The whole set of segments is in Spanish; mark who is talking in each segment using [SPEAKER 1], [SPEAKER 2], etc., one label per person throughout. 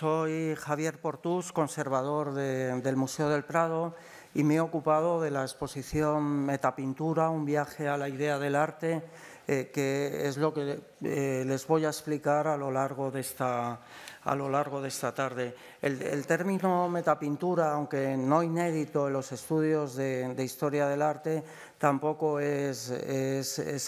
[SPEAKER 1] Soy Javier Portús, conservador del Museo del Prado y me he ocupado de la exposición Metapintura, un viaje a la idea del arte, eh, que es lo que eh, les voy a explicar a lo largo de esta, a lo largo de esta tarde. El, término metapintura, aunque no inédito en los estudios de, historia del arte, tampoco es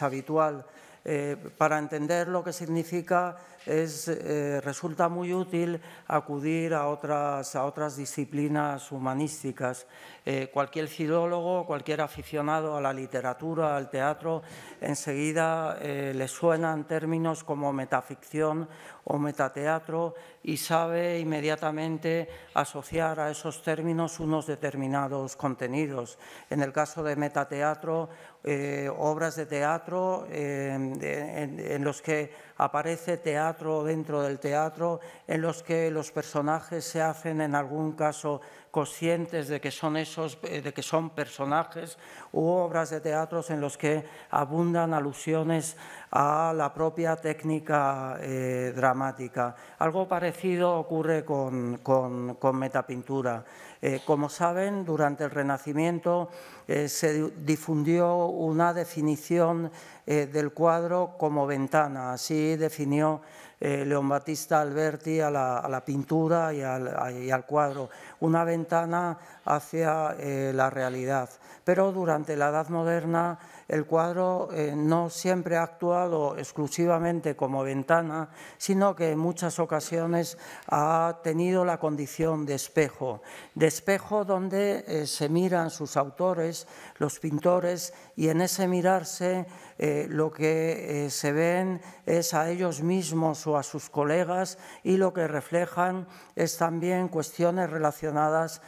[SPEAKER 1] habitual. Eh, para entender lo que significa eh, resulta muy útil acudir a otras disciplinas humanísticas eh, cualquier filólogo, cualquier aficionado a la literatura, al teatro, enseguida eh, le suenan términos como metaficción o metateatro y sabe inmediatamente asociar a esos términos unos determinados contenidos. En el caso de metateatro, eh, obras de teatro em, en, en, los que aparece teatro dentro del teatro, en los que los personajes se hacen en algún caso conscientes de que son esos, eh, de que son personajes u obras de teatro en los que abundan alusiones a la propia técnica eh, dramática. Algo parecido ocurre con, con, Metapintura. Eh, como saben, durante el Renacimiento se difundió una definición del cuadro como ventana. Así definió Leon eh, León Battista Alberti a la, pintura y al, cuadro, una ventana hacia eh, la realidad. Pero durante la Edad Moderna el cuadro eh, no siempre ha actuado exclusivamente como ventana, sino que en muchas ocasiones ha tenido la condición de espejo, de espejo donde eh, se miran sus autores, los pintores, y en ese mirarse eh, lo que se ven es a ellos mismos o a sus colegas y lo que reflejan es también cuestiones relacionadas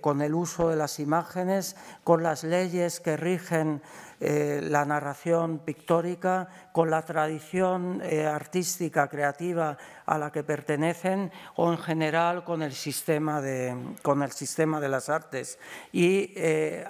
[SPEAKER 1] con el uso de las imágenes, con las leyes que rigen eh, la narración pictórica, con la tradición eh, artística, creativa a la que pertenecen o en general con el sistema de, con el sistema de las artes. Y eh,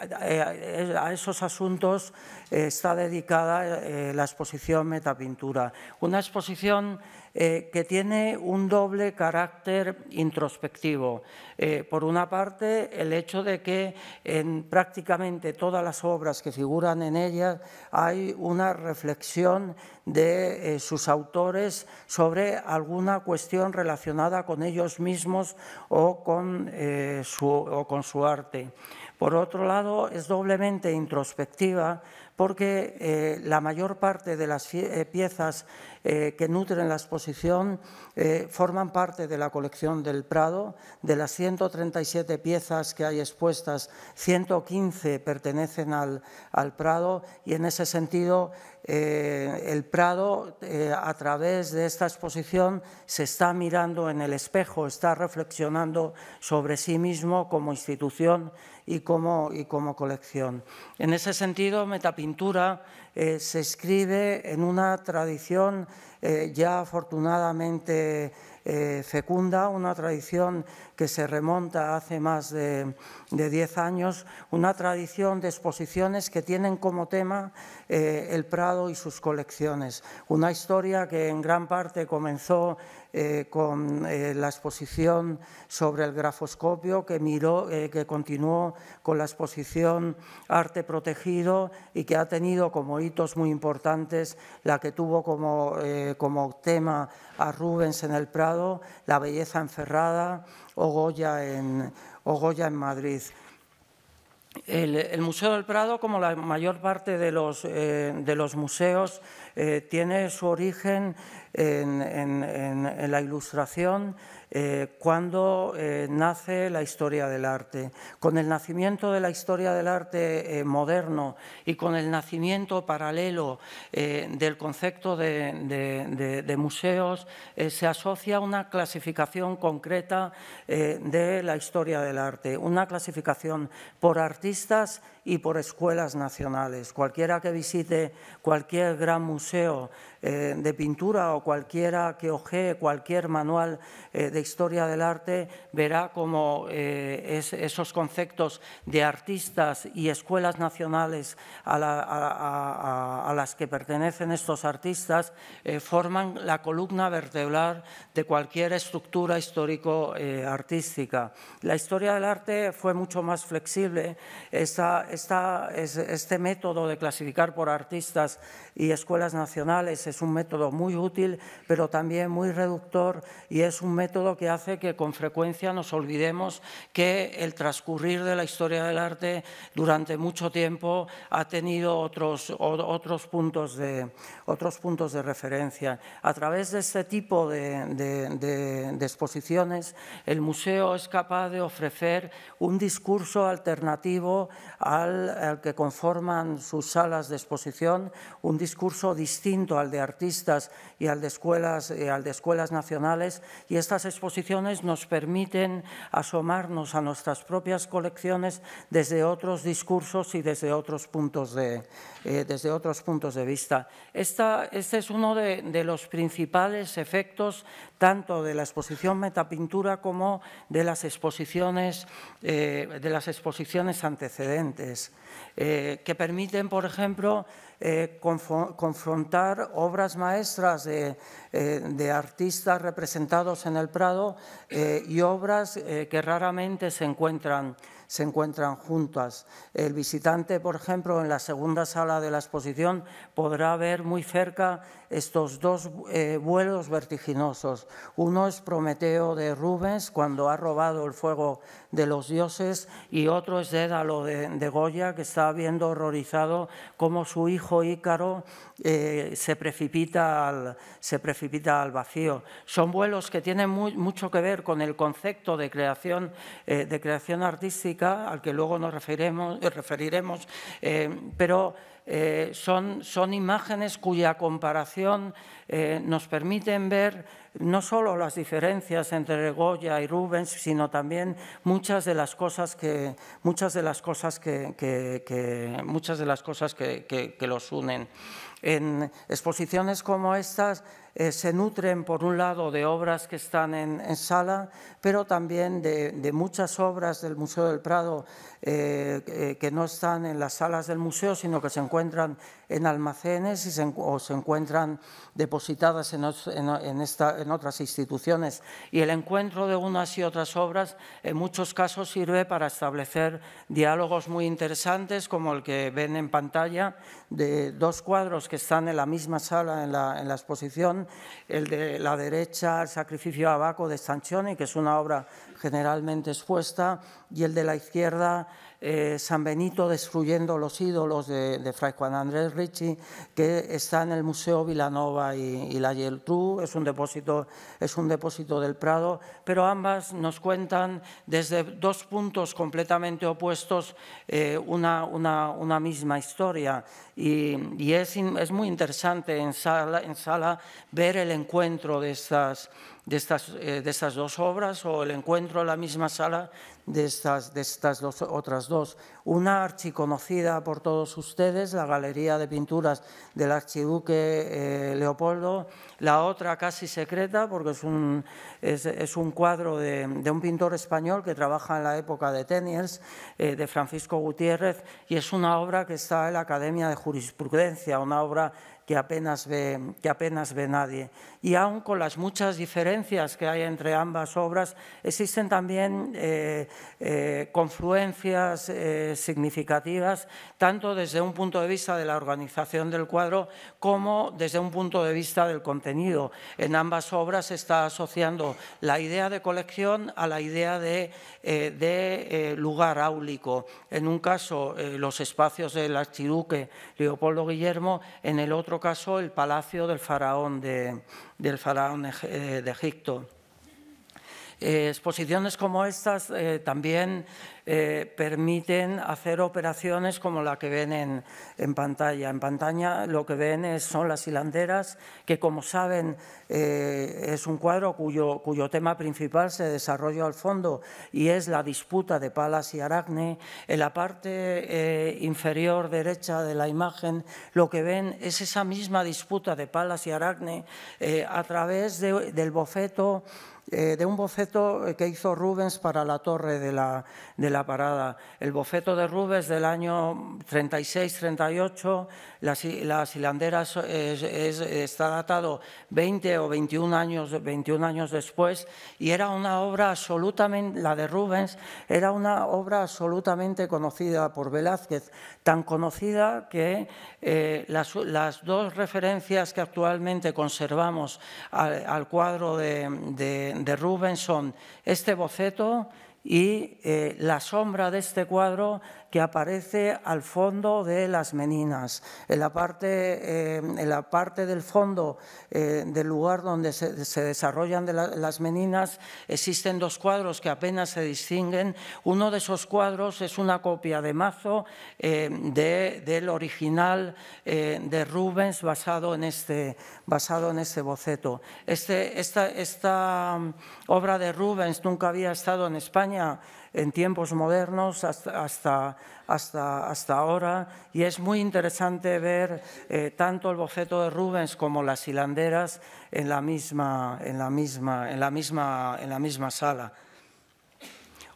[SPEAKER 1] a esos asuntos está dedicada la exposición Metapintura, una exposición eh, que tiene un doble carácter introspectivo. Eh, por una parte, el hecho de que en prácticamente todas las obras que figuran en ella hay una reflexión de eh, sus autores sobre alguna cuestión relacionada con ellos mismos o o con su arte. Por otro lado, es doblemente introspectiva porque eh, la mayor parte de las eh, piezas eh, que nutren la exposición forman parte de la colección del Prado. De las 137 piezas que hay expuestas, 115 pertenecen al Prado y en ese sentido eh, el Prado, eh, a través de esta exposición, se está mirando en el espejo, está reflexionando sobre sí mismo como institución y como, y como colección. En ese sentido, Metapintura eh, se escribe en una tradición ya afortunadamente fecunda, una tradición que se remonta hace más de, de 10 años, una tradición de exposiciones que tienen como tema eh, el Prado y sus colecciones. Una historia que en gran parte comenzó eh, con eh, la exposición sobre el grafoscopio, que, miró, que continuó con la exposición Arte Protegido y que ha tenido como hitos muy importantes la que tuvo como, como tema a Rubens en el Prado, la belleza encerrada, o Goya en, en Madrid. El, Museo del Prado, como la mayor parte de los, eh, museos, eh, tiene su origen en la ilustración eh, cuando eh, nace la historia del arte. Con el nacimiento de la historia del arte eh, moderno y con el nacimiento paralelo del concepto de, de museos, se asocia una clasificación concreta de la historia del arte, una clasificación por artistas y por escuelas nacionales. Cualquiera que visite cualquier gran museo eh, de pintura o cualquiera que ojee cualquier manual eh, de historia del arte verá como eh, esos conceptos de artistas y escuelas nacionales a, las que pertenecen estos artistas forman la columna vertebral de cualquier estructura histórico-artística. la historia del arte fue mucho más flexible. este método de clasificar por artistas y escuelas nacionales es un método muy útil, pero también muy reductor y es un método que hace que con frecuencia nos olvidemos que el transcurrir de la historia del arte durante mucho tiempo ha tenido otros, otros, puntos, de, otros puntos de referencia. A través de este tipo de, exposiciones, el museo es capaz de ofrecer un discurso alternativo al que conforman sus salas de exposición, un discurso distinto al de artistas y al de escuelas, eh, al de escuelas nacionales y estas exposiciones nos permiten asomarnos a nuestras propias colecciones desde otros discursos y desde otros puntos de, eh, desde otros puntos de vista. Esta, este es uno de, los principales efectos tanto de la exposición Metapintura como de las exposiciones, eh, de las exposiciones antecedentes, que permiten, por ejemplo, confrontar obras maestras eh, de, artistas representados en el Prado eh, y obras eh, que raramente se encuentran se encuentran juntas. El visitante, por ejemplo, en la segunda sala de la exposición podrá ver muy cerca estos dos vuelos vertiginosos. Uno es Prometeo de Rubens, cuando ha robado el fuego de los dioses, y otro es Dédalo de, de Goya, que está viendo horrorizado cómo su hijo Ícaro eh, se, precipita al, se, precipita al, vacío. Son vuelos que tienen mucho que ver con el concepto de creación, eh, de creación artística, al que luego nos referiremos, eh, pero son, imágenes cuya comparación nos permite ver no solo las diferencias entre Goya y Rubens, sino también muchas de las cosas que, muchas de las cosas muchas de las cosas que los unen. En exposiciones como estas eh, se nutren, por un lado, de obras que están en, sala, pero también de, muchas obras del Museo del Prado eh, eh, que no están en las salas del museo, sino que se encuentran en almacenes o se encuentran depositadas en, esta, en, otras instituciones. Y el encuentro de unas y otras obras en muchos casos sirve para establecer diálogos muy interesantes, como el que ven en pantalla, de dos cuadros que están en la misma sala en la, exposición, el de la derecha, el sacrificio Baco de Stanchoni, que es una obra generalmente expuesta, y el de la izquierda, eh, San Benito destruyendo los ídolos de, Fray Juan Andrés Ricci, que está en el Museo Vilanova y, la Yeltrú, es un, depósito, es un depósito del Prado, pero ambas nos cuentan desde dos puntos completamente opuestos eh, una, una, una, misma historia. Y, es, es, muy interesante en sala, en sala ver el encuentro de estas de estas, eh, de estas dos obras o el encuentro en la misma sala de estas, de estas otras dos. Una archiconocida por todos ustedes, la Galería de Pinturas del Archiduque eh, Leopoldo, la otra casi secreta porque es un, es, es un cuadro de, de, un pintor español que trabaja en la época de Teniers, eh, de Francisco Gutiérrez, y es una obra que está en la Academia de Jurisprudencia, una obra que apenas ve, que apenas ve nadie. Y aun con las muchas diferencias que hay entre ambas obras, existen también eh, eh, confluencias eh, significativas, tanto desde un punto de vista de la organización del cuadro como desde un punto de vista del contenido. En ambas obras se está asociando la idea de colección a la idea de, eh, lugar áulico. En un caso, los espacios del archiduque Leopoldo Guillermo, en el otro caso, el palacio del faraón del faraón de Egipto. Eh, exposiciones como estas eh, también eh, permiten hacer operaciones como la que ven en, pantalla. En pantalla lo que ven es, son las hilanderas, que como saben es un cuadro cuyo, tema principal se desarrolla al fondo y es la disputa de Palas y Aracne. En la parte inferior derecha de la imagen lo que ven es esa misma disputa de Palas y Aracne a través del bofeto eh, de un boceto eh, que hizo Rubens para la torre de la, de la parada. El boceto de Rubens del año 36-38 las, las hilanderas está datado 20 o 21 años, años después y era una obra absolutamente, la de Rubens, era una obra absolutamente conocida por Velázquez, tan conocida que eh, las, dos referencias que actualmente conservamos al, cuadro de, Rubens son este boceto y eh, la sombra de este cuadro que aparece al fondo de las meninas, en la parte, eh, en la parte del fondo eh, del lugar donde se, desarrollan las meninas existen dos cuadros que apenas se distinguen. Uno de esos cuadros es una copia de mazo eh, de, del original de Rubens basado en este, basado en ese boceto. Este, esta mm, obra de Rubens nunca había estado en España en tiempos modernos hasta, hasta, hasta, ahora. Y es muy interesante ver eh, tanto el boceto de Rubens como las hilanderas en la misma, en la misma, en la misma, en la misma sala.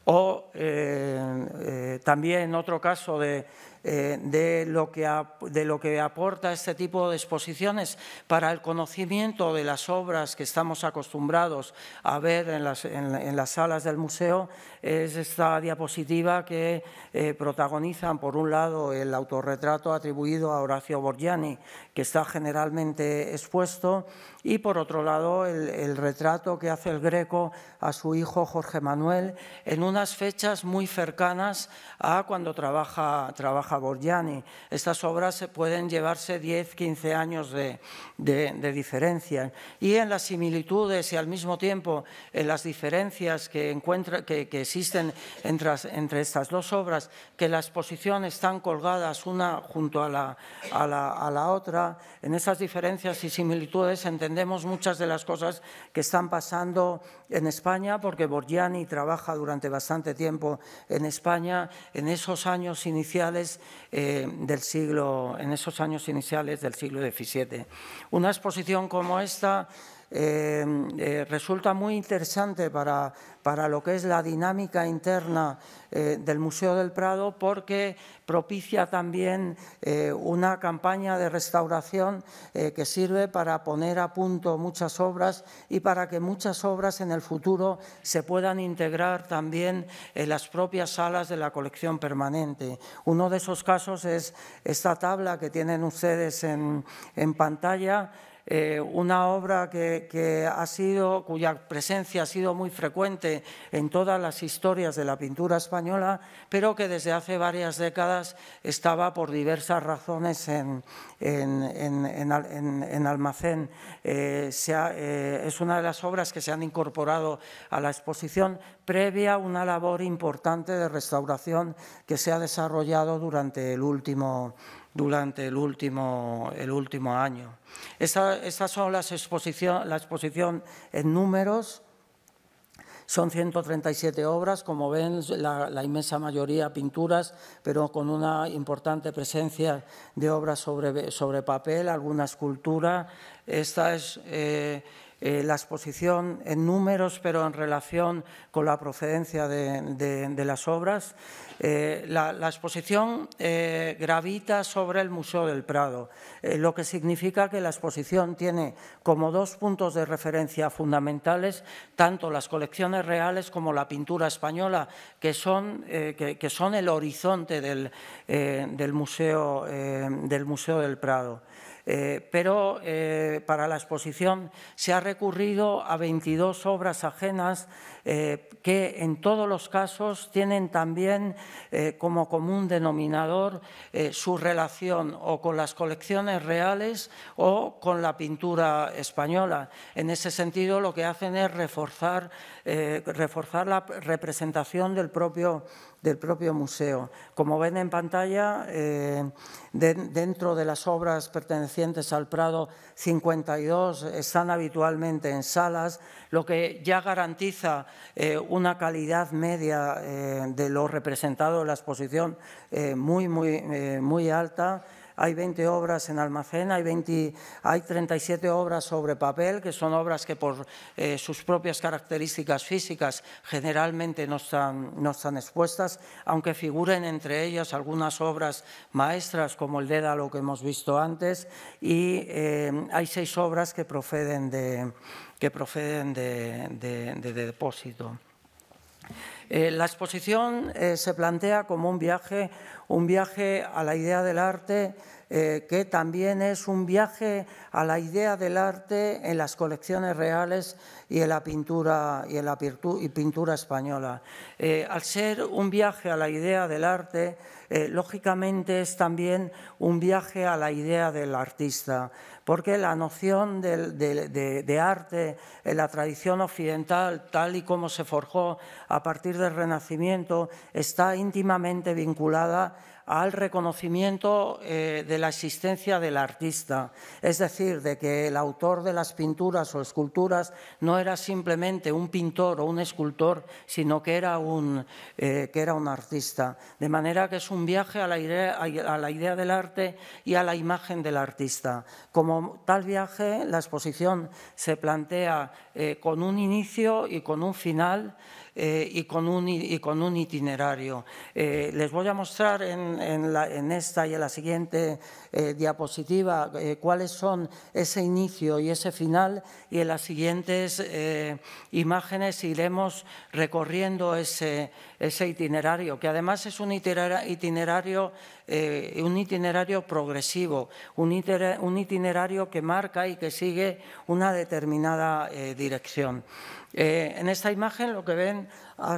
[SPEAKER 1] O eh, eh, también otro caso de, eh, lo que de, lo que aporta este tipo de exposiciones para el conocimiento de las obras que estamos acostumbrados a ver en las, en las salas del museo es esta diapositiva que eh, protagonizan, por un lado, el autorretrato atribuido a Horacio Borgiani, que está generalmente expuesto, y por otro lado, el, retrato que hace el Greco a su hijo Jorge Manuel en unas fechas muy cercanas a cuando trabaja, trabaja Borgiani. Estas obras pueden llevarse 10, 15 años de, de, diferencia. Y en las similitudes y al mismo tiempo en las diferencias que, encuentra, que, que existen entre, estas dos obras, que la exposición están colgadas una junto a la, otra. En esas diferencias y similitudes entendemos muchas de las cosas que están pasando en España, porque Borgiani trabaja durante bastante tiempo en España, en esos años iniciales eh, del siglo, en esos años iniciales del siglo XVII. Una exposición como esta Em, eh, resulta muy interesante para, lo que es la dinámica interna eh, del Museo del Prado porque propicia también eh, una campaña de restauración que sirve para poner a punto muchas obras y para que muchas obras en el futuro se puedan integrar también en las propias salas de la colección permanente. Uno de esos casos es esta tabla que tienen ustedes en pantalla eh, una obra que, ha sido, cuya presencia ha sido muy frecuente en todas las historias de la pintura española, pero que desde hace varias décadas estaba por diversas razones en, almacén. es una de las obras que se han incorporado a la exposición previa a una labor importante de restauración que se ha desarrollado durante el último durante el último, el último año. estas son las exposición, la exposición en números. Son 137 obras, como ven, la, inmensa mayoría pinturas, pero con una importante presencia de obras sobre, sobre papel, alguna escultura. Esta es eh, eh, la exposición en números, pero en relación con la procedencia de, las obras. Eh, la, exposición eh, gravita sobre el Museo del Prado, lo que significa que la exposición tiene como dos puntos de referencia fundamentales tanto las colecciones reales como la pintura española, que son, el horizonte del Museo del Prado. Eh, pero eh, para la exposición se ha recurrido a 22 obras ajenas eh, que en todos los casos tienen también eh, como común denominador eh, su relación o con las colecciones reales o con la pintura española. En ese sentido, lo que hacen es reforzar, reforzar la representación del propio del propio museo. Como ven en pantalla, dentro de las obras pertenecientes al Prado 52 están habitualmente en salas, lo que ya garantiza eh, una calidad media eh, de lo representado en la exposición eh, muy, muy, muy alta hay 20 obras en almacén, hay, hay 37 obras sobre papel, que son obras que por eh, sus propias características físicas generalmente no están, expuestas, aunque figuren entre ellas algunas obras maestras como el Dédalo que hemos visto antes, y eh, hay seis obras que proceden de depósito. Eh, la exposición eh, se plantea como un viaje, un viaje a la idea del arte eh, que también es un viaje a la idea del arte en las colecciones reales y en la pintura, y en la pintura española. Eh, al ser un viaje a la idea del arte, eh, lógicamente es también un viaje a la idea del artista, porque la noción de, arte en la tradición occidental, tal y como se forjó a partir del Renacimiento, está íntimamente vinculada al reconocimiento eh, de la existencia del artista, es decir, de que el autor de las pinturas o esculturas no era simplemente un pintor o un escultor, sino que era un, eh, que era un artista. De manera que es un viaje a la, idea, del arte y a la imagen del artista. Como tal viaje, la exposición se plantea eh, con un inicio y con un final. Eh, y, con un, itinerario. Eh, les voy a mostrar en, esta y en la siguiente eh, diapositiva cuáles son ese inicio y ese final y en las siguientes imágenes iremos recorriendo ese, itinerario, que además es un itinerario, un itinerario progresivo, un, itinerario que marca y que sigue una determinada dirección. Eh, en esta imagen lo que ven a,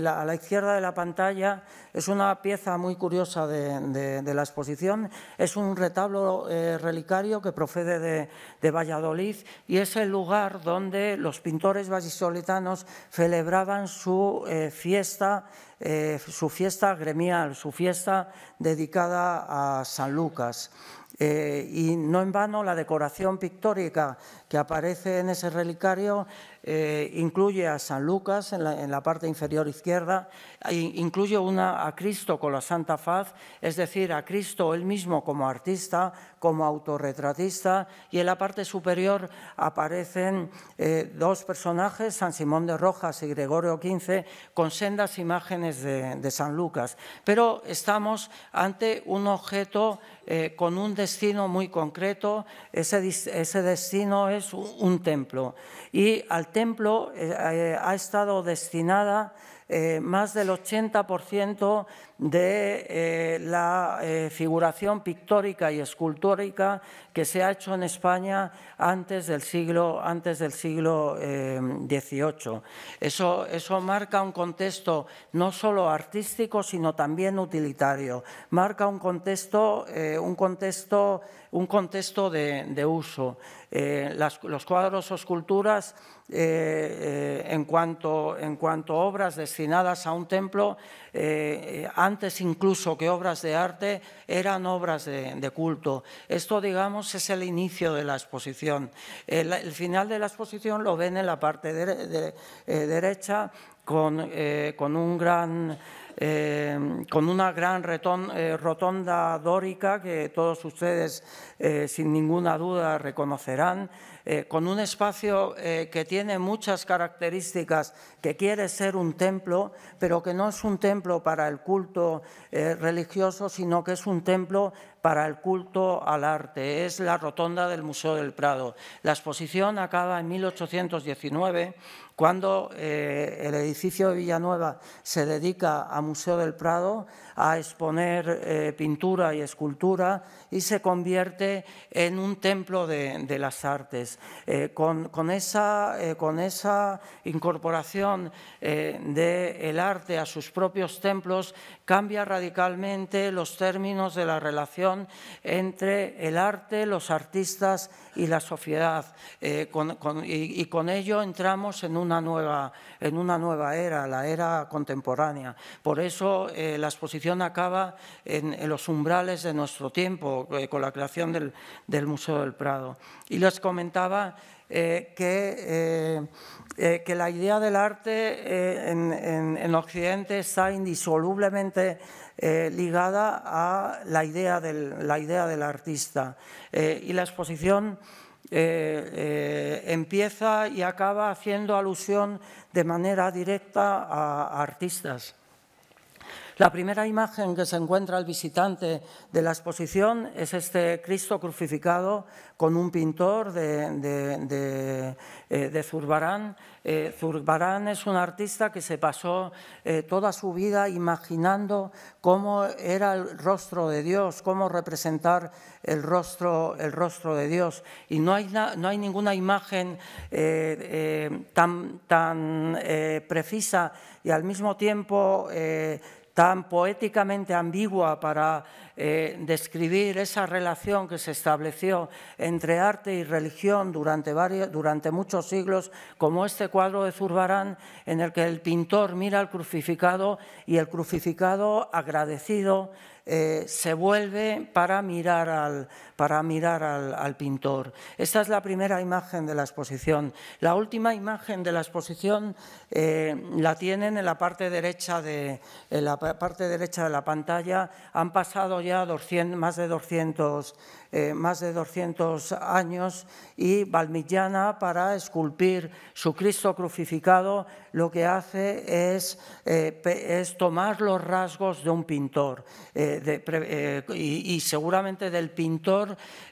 [SPEAKER 1] la, izquierda de la pantalla es una pieza muy curiosa de, la exposición. Es un retablo eh, relicario que procede de, Valladolid y es el lugar donde los pintores vallisoletanos celebraban su eh, fiesta su fiesta gremial, su fiesta dedicada a San Lucas. Eh, y no en vano la decoración pictórica que aparece en ese relicario eh, incluye a San Lucas en la, parte inferior izquierda, e incluye una a Cristo con la Santa Faz, es decir, a Cristo él mismo como artista, como autorretratista, y en la parte superior aparecen eh, dos personajes, San Simón de Rojas y Gregorio XV, con sendas imágenes de, San Lucas. Pero estamos ante un objeto eh, con un destino muy concreto, ese, destino es un, un templo. Y al templo eh, eh, ha estado destinada eh, más del 80% de la figuración pictórica y escultórica que se ha hecho en España antes del siglo, antes del siglo XVIII. Eso, marca un contexto no solo artístico, sino también utilitario. Marca un contexto, un contexto, un contexto de, uso. los cuadros o esculturas eh, eh, en, cuanto, a obras destinadas a un templo, eh, antes incluso que obras de arte, eran obras de, culto. Esto, digamos, es el inicio de la exposición. El, final de la exposición lo ven en la parte derecha con, con una gran rotonda dórica que todos ustedes sin ninguna duda reconocerán eh, con un espacio eh, que tiene muchas características, que quiere ser un templo, pero que no es un templo para el culto eh, religioso, sino que es un templo para el culto al arte. Es la rotonda del Museo del Prado. La exposición acaba en 1819 cuando eh, el edificio de Villanueva se dedica a Museo del Prado a exponer eh, pintura y escultura y se convierte en un templo de, las artes. Eh, con, esa, incorporación del arte a sus propios templos cambia radicalmente los términos de la relación entre el arte, los artistas y la sociedad. Eh, y, con ello entramos en una, nueva, en una nueva era, la era contemporánea. Por eso eh, la exposición acaba en, los umbrales de nuestro tiempo, eh, con la creación del, del Museo del Prado. Y les comentaba eh, eh, eh, que, la idea del arte en, Occidente está indisolublemente ligada a la idea del, la idea del artista. y la exposición empieza y acaba haciendo alusión de manera directa a artistas. La primera imagen que se encuentra el visitante de la exposición es este Cristo crucificado con un pintor de, eh, Zurbarán. Eh, Zurbarán es un artista que se pasó eh, toda su vida imaginando cómo era el rostro de Dios, cómo representar el rostro, el rostro de Dios. Y no hay, no hay ninguna imagen tan, tan precisa y al mismo tiempo tan poéticamente ambigua para eh, describir esa relación que se estableció entre arte y religión durante, varios, durante muchos siglos, como este cuadro de Zurbarán, en el que el pintor mira al crucificado y el crucificado agradecido eh, se vuelve para mirar, al, para mirar al, pintor. Esta es la primera imagen de la exposición. La última imagen de la exposición eh, la tienen en la parte derecha de en la parte derecha de la pantalla. Han pasado ya más, de 200, eh, años y Valmillana para esculpir su Cristo crucificado lo que hace es, eh, tomar los rasgos de un pintor eh, y, seguramente del,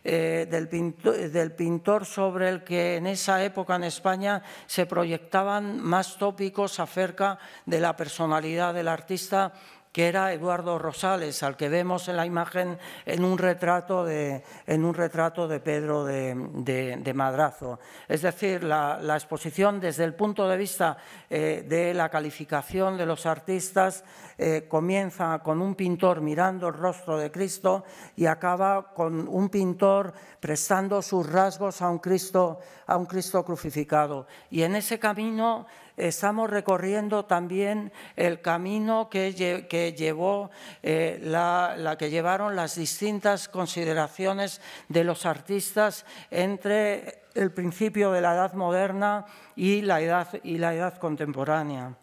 [SPEAKER 1] del pintor sobre el que en esa época en España se proyectaban más tópicos acerca de la personalidad del artista que era Eduardo Rosales, al que vemos en la imagen en un retrato de, en un retrato de Pedro de, Madrazo. Es decir, la, exposición desde el punto de vista eh, de la calificación de los artistas eh, comienza con un pintor mirando el rostro de Cristo y acaba con un pintor prestando sus rasgos a un Cristo, a un Cristo crucificado. Y en ese camino estamos recorriendo también el camino que, llevó, eh, la, que llevaron las distintas consideraciones de los artistas entre el principio de la edad moderna y la edad contemporánea.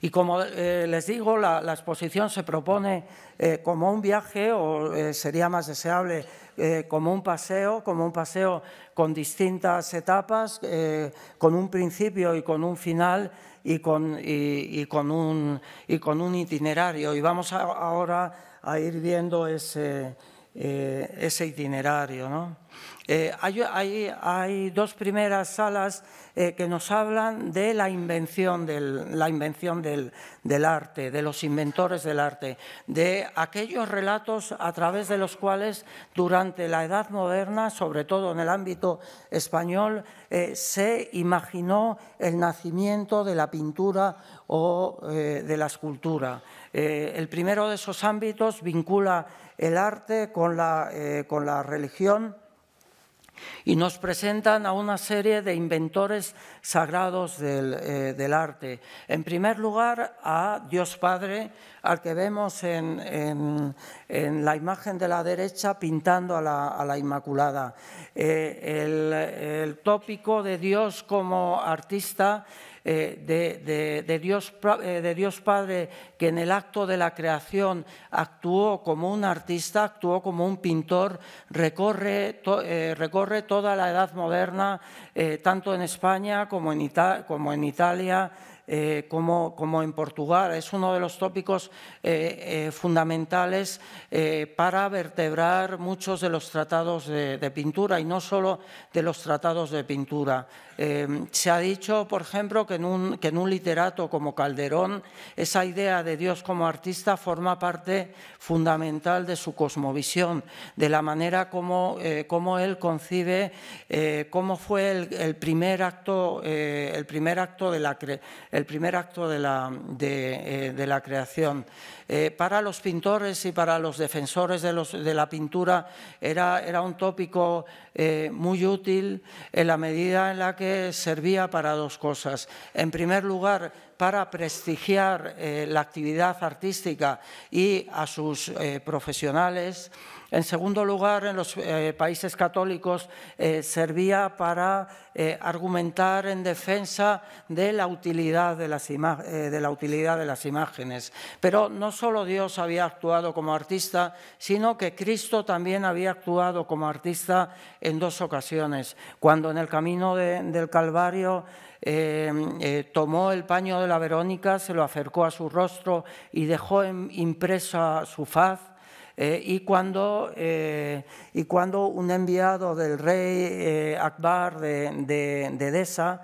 [SPEAKER 1] Y como eh, les digo, la, exposición se propone eh, como un viaje o eh, sería más deseable como un paseo, como un paseo con distintas etapas, con un principio y con un final y con, un, itinerario. Y vamos ahora a ir viendo ese, ese itinerario. ¿no? Eh, hay, dos primeras salas eh, que nos hablan de la invención, del, la invención del, arte, de los inventores del arte, de aquellos relatos a través de los cuales durante la Edad Moderna, sobre todo en el ámbito español, eh, se imaginó el nacimiento de la pintura o de la escultura. el primero de esos ámbitos vincula el arte con la religión y nos presentan a una serie de inventores sagrados eh, del, arte. En primer lugar, a Dios Padre, al que vemos en, la imagen de la derecha pintando a la, Inmaculada. Eh, el tópico de Dios como artista eh, de, eh, de, Dios, Padre, que en el acto de la creación actuó como un artista, actuó como un pintor, recorre, eh, recorre toda la edad moderna, tanto en España como en, como en Italia eh, como, en Portugal. Es uno de los tópicos eh, eh, fundamentales para vertebrar muchos de los tratados de, pintura y no solo de los tratados de pintura. Em, se ha dicho, por ejemplo, que en, un, literato como Calderón esa idea de Dios como artista forma parte fundamental de su cosmovisión, de la manera como, él concibe cómo fue el, primer acto, el primer acto de la creación el primer acto de la, eh, creación. Eh, para los pintores y para los defensores de, la pintura era, era un tópico eh, muy útil en la medida en la que servía para dos cosas. En primer lugar, para prestigiar la actividad artística y a sus profesionales, en segundo lugar, en los eh, países católicos eh, servía para eh, argumentar en defensa de la, utilidad de, las imágenes. Pero no solo Dios había actuado como artista, sino que Cristo también había actuado como artista en dos ocasiones, cuando en el camino del Calvario tomó el paño de la Verónica, se lo acercó a su rostro y dejó impresa su faz eh, eh, y, cuando, un enviado del rey eh, Akbar de, de, Edesa,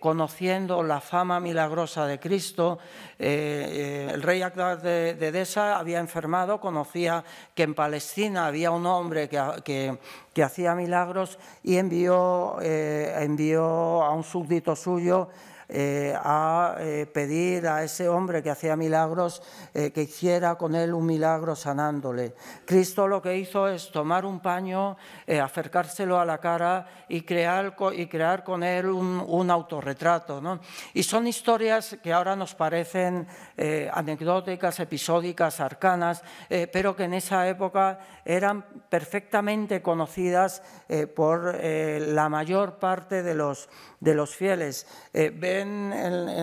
[SPEAKER 1] conociendo la fama milagrosa de Cristo, el rey Akbar de, de Edesa había enfermado, conocía que en Palestina había un hombre que, hacía milagros y envió a un súbdito suyo eh, a eh, pedir a ese hombre que hacía milagros eh, que hiciera con él un milagro sanándole. Cristo lo que hizo es tomar un paño, acercárselo a la cara y crear, y crear con él un, autorretrato. ¿no? Y son historias que ahora nos parecen anecdóticas, episódicas, arcanas, pero que en esa época eran perfectamente conocidas por la mayor parte de los, de los fieles en,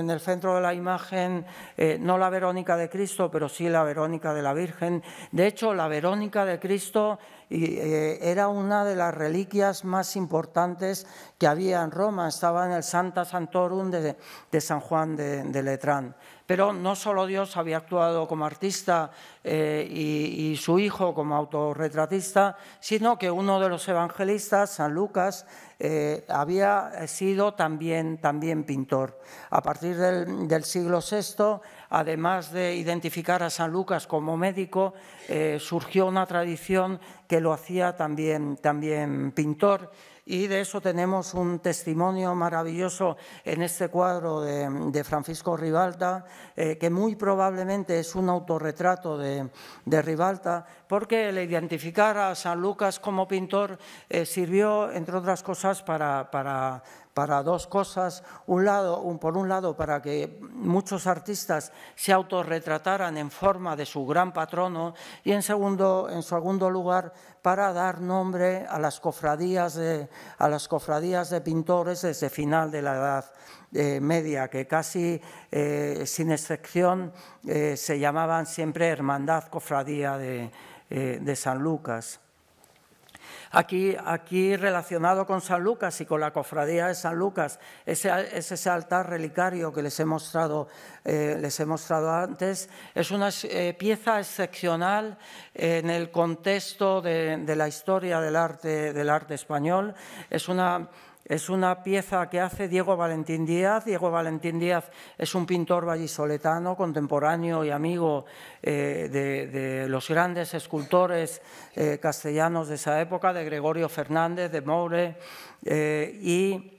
[SPEAKER 1] el centro de la imagen eh, no la Verónica de Cristo, pero sí la Verónica de la Virgen. De hecho, la Verónica de Cristo eh, era una de las reliquias más importantes que había en Roma. Estaba en el Santa Santorum de, San Juan de Letrán. Pero no solo Dios había actuado como artista eh, y, su hijo como autorretratista, sino que uno de los evangelistas, San Lucas, eh, había sido también, también pintor. A partir del, siglo VI, además de identificar a San Lucas como médico, eh, surgió una tradición que lo hacía también, también pintor y de eso tenemos un testimonio maravilloso en este cuadro de, Francisco Ribalta, eh, que muy probablemente es un autorretrato de, Ribalta, porque el identificar a San Lucas como pintor eh, sirvió, entre otras cosas, para para dos cosas. por un lado, para que muchos artistas se autorretrataran en forma de su gran patrono y en segundo, lugar, para dar nombre a las cofradías de, las cofradías de pintores desde final de la Edad eh, Media, que casi eh, sin excepción eh, se llamaban siempre Hermandad Cofradía de San Lucas. Aquí, aquí relacionado con San Lucas y con la cofradía de San Lucas, ese, es ese altar relicario que les he mostrado, eh, les he mostrado antes, es una eh, pieza excepcional en el contexto de, de la historia del arte, del arte español. Es una es una pieza que hace Diego Valentín Díaz. Diego Valentín Díaz es un pintor vallisoletano, contemporáneo y amigo eh, de, los grandes escultores eh, castellanos de esa época, de Gregorio Fernández, de Moure, eh, y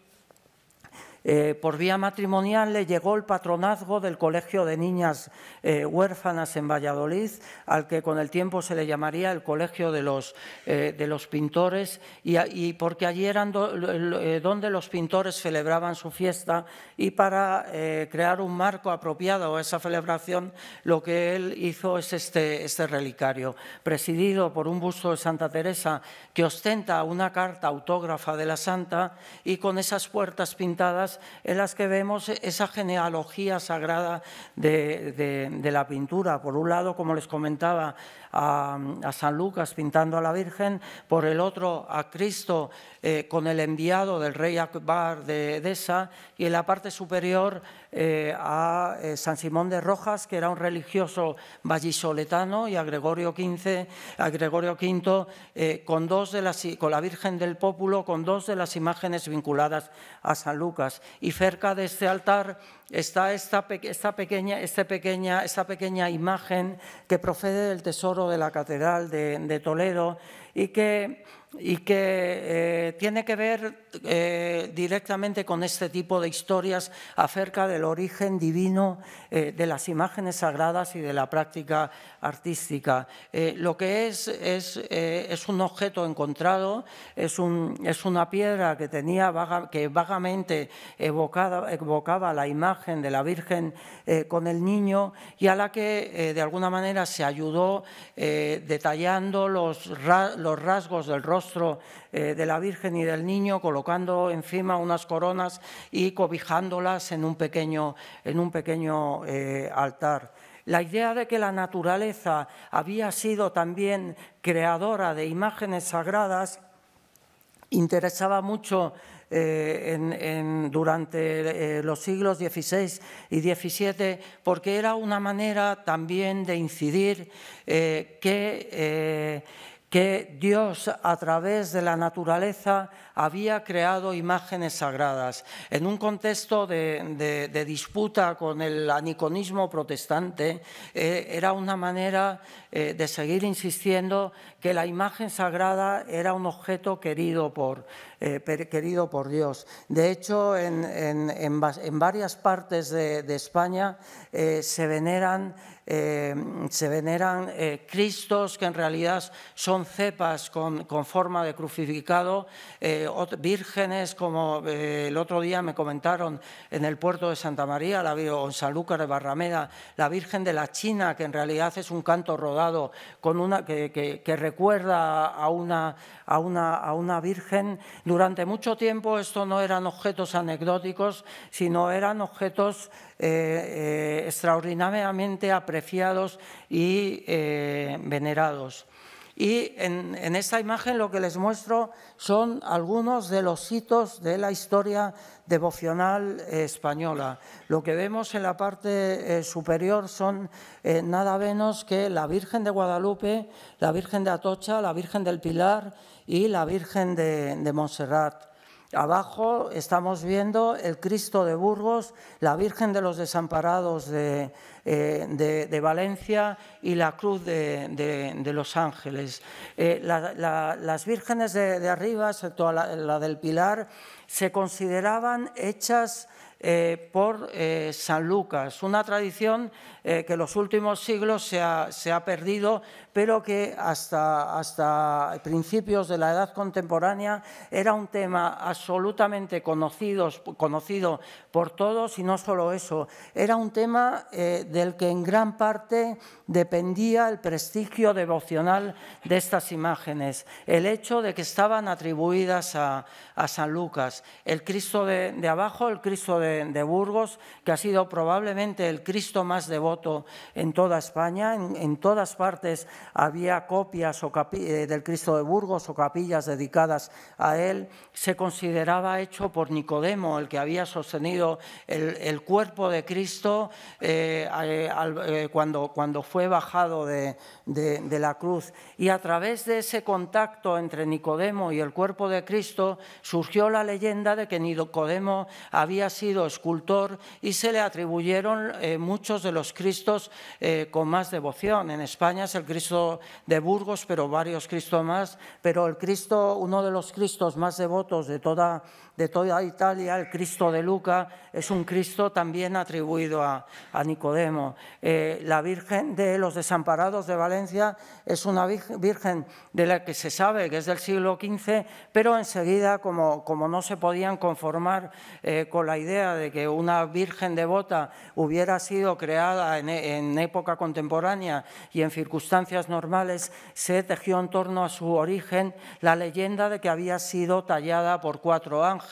[SPEAKER 1] eh, por vía matrimonial le llegó el patronazgo del Colegio de Niñas eh, Huérfanas en Valladolid, al que con el tiempo se le llamaría el Colegio de los, eh, de los Pintores, y, porque allí eran donde los pintores celebraban su fiesta y para crear un marco apropiado a esa celebración, lo que él hizo es este, este relicario, presidido por un busto de Santa Teresa que ostenta una carta autógrafa de la Santa y con esas puertas pintadas en las que vemos esa genealogía sagrada de la pintura. Por un lado, como les comentaba, a, San Lucas pintando a la Virgen, por el otro a Cristo eh, con el enviado del rey Akbar de Edesa y en la parte superior eh, a eh, San Simón de Rojas, que era un religioso vallisoletano, y a Gregorio a Gregorio V con, dos de las, con la Virgen del Pópulo, con dos de las imágenes vinculadas a San Lucas. Y cerca de este altar está esta, esta pequeña, esta, pequeña, esta pequeña imagen que procede del tesoro de la Catedral de, Toledo y que y que eh, tiene que ver eh, directamente con este tipo de historias acerca del origen divino eh, de las imágenes sagradas y de la práctica artística. lo que es es, un objeto encontrado, es, es una piedra que, tenía que vagamente evocaba la imagen de la Virgen con el niño y a la que de alguna manera se ayudó detallando los rasgos del rostro eh, de la Virgen y del Niño, colocando encima unas coronas y cobijándolas en un pequeño, en un pequeño eh, altar. La idea de que la naturaleza había sido también creadora de imágenes sagradas interesaba mucho eh, durante los siglos XVI y XVII, porque era una manera también de incidir que que Dios a través de la naturaleza había creado imágenes sagradas. En un contexto de, disputa con el aniconismo protestante, eh, era una manera eh, de seguir insistiendo que la imagen sagrada era un objeto querido por, eh, querido por Dios. De hecho, en, en, varias partes de, España eh, se veneran, eh, se veneran cristos que en realidad son cepas con, con forma de crucificado, vírgenes como el otro día me comentaron en el puerto de Santa María, la, o en Sanlúcar de Barrameda, la Virgen de la China, que en realidad es un canto rodado con una, que, que, recuerda a una, a, una, virgen. Durante mucho tiempo esto no eran objetos anecdóticos, sino eran objetos eh, eh, extraordinariamente apreciados y eh, venerados. Y en, en, esta imagen lo que les muestro son algunos de los hitos de la historia devocional española. Lo que vemos en la parte eh, superior son eh, nada menos que la Virgen de Guadalupe, la Virgen de Atocha, la Virgen del Pilar y la Virgen de, de Montserrat. Abajo estamos viendo el Cristo de Burgos, la Virgen de los Desamparados de, eh, Valencia y la Cruz de, Los Ángeles. Eh, las vírgenes de, arriba, excepto la del Pilar, se consideraban hechas eh, por eh, San Lucas, una tradición eh, que en los últimos siglos se ha, perdido, pero que hasta, hasta, principios de la edad contemporánea era un tema absolutamente conocido, conocido por todos y no solo eso, era un tema del que en gran parte dependía el prestigio devocional de estas imágenes, el hecho de que estaban atribuidas a, San Lucas, el Cristo de, de abajo, el Cristo de de, Burgos, que ha sido probablemente el Cristo más devoto en toda España. En, todas partes había copias eh, del Cristo de Burgos o capillas dedicadas a él. Se consideraba hecho por Nicodemo, el que había sostenido el, cuerpo de Cristo eh, eh, cuando, cuando fue bajado de, de la cruz. Y a través de ese contacto entre Nicodemo y el cuerpo de Cristo surgió la leyenda de que Nicodemo había sido escultor y se le atribuyeron eh, muchos de los cristos eh, con más devoción. En España es el Cristo de Burgos, pero varios Cristos más, pero el Cristo, uno de los Cristos más devotos de toda de toda Italia, el Cristo de Luca es un Cristo también atribuido a, Nicodemo. Eh, la Virgen de los Desamparados de Valencia es una Virgen de la que se sabe que es del siglo XV, pero enseguida, como, como no se podían conformar eh, con la idea de que una Virgen devota hubiera sido creada en, en época contemporánea y en circunstancias normales, se tejió en torno a su origen la leyenda de que había sido tallada por cuatro ángeles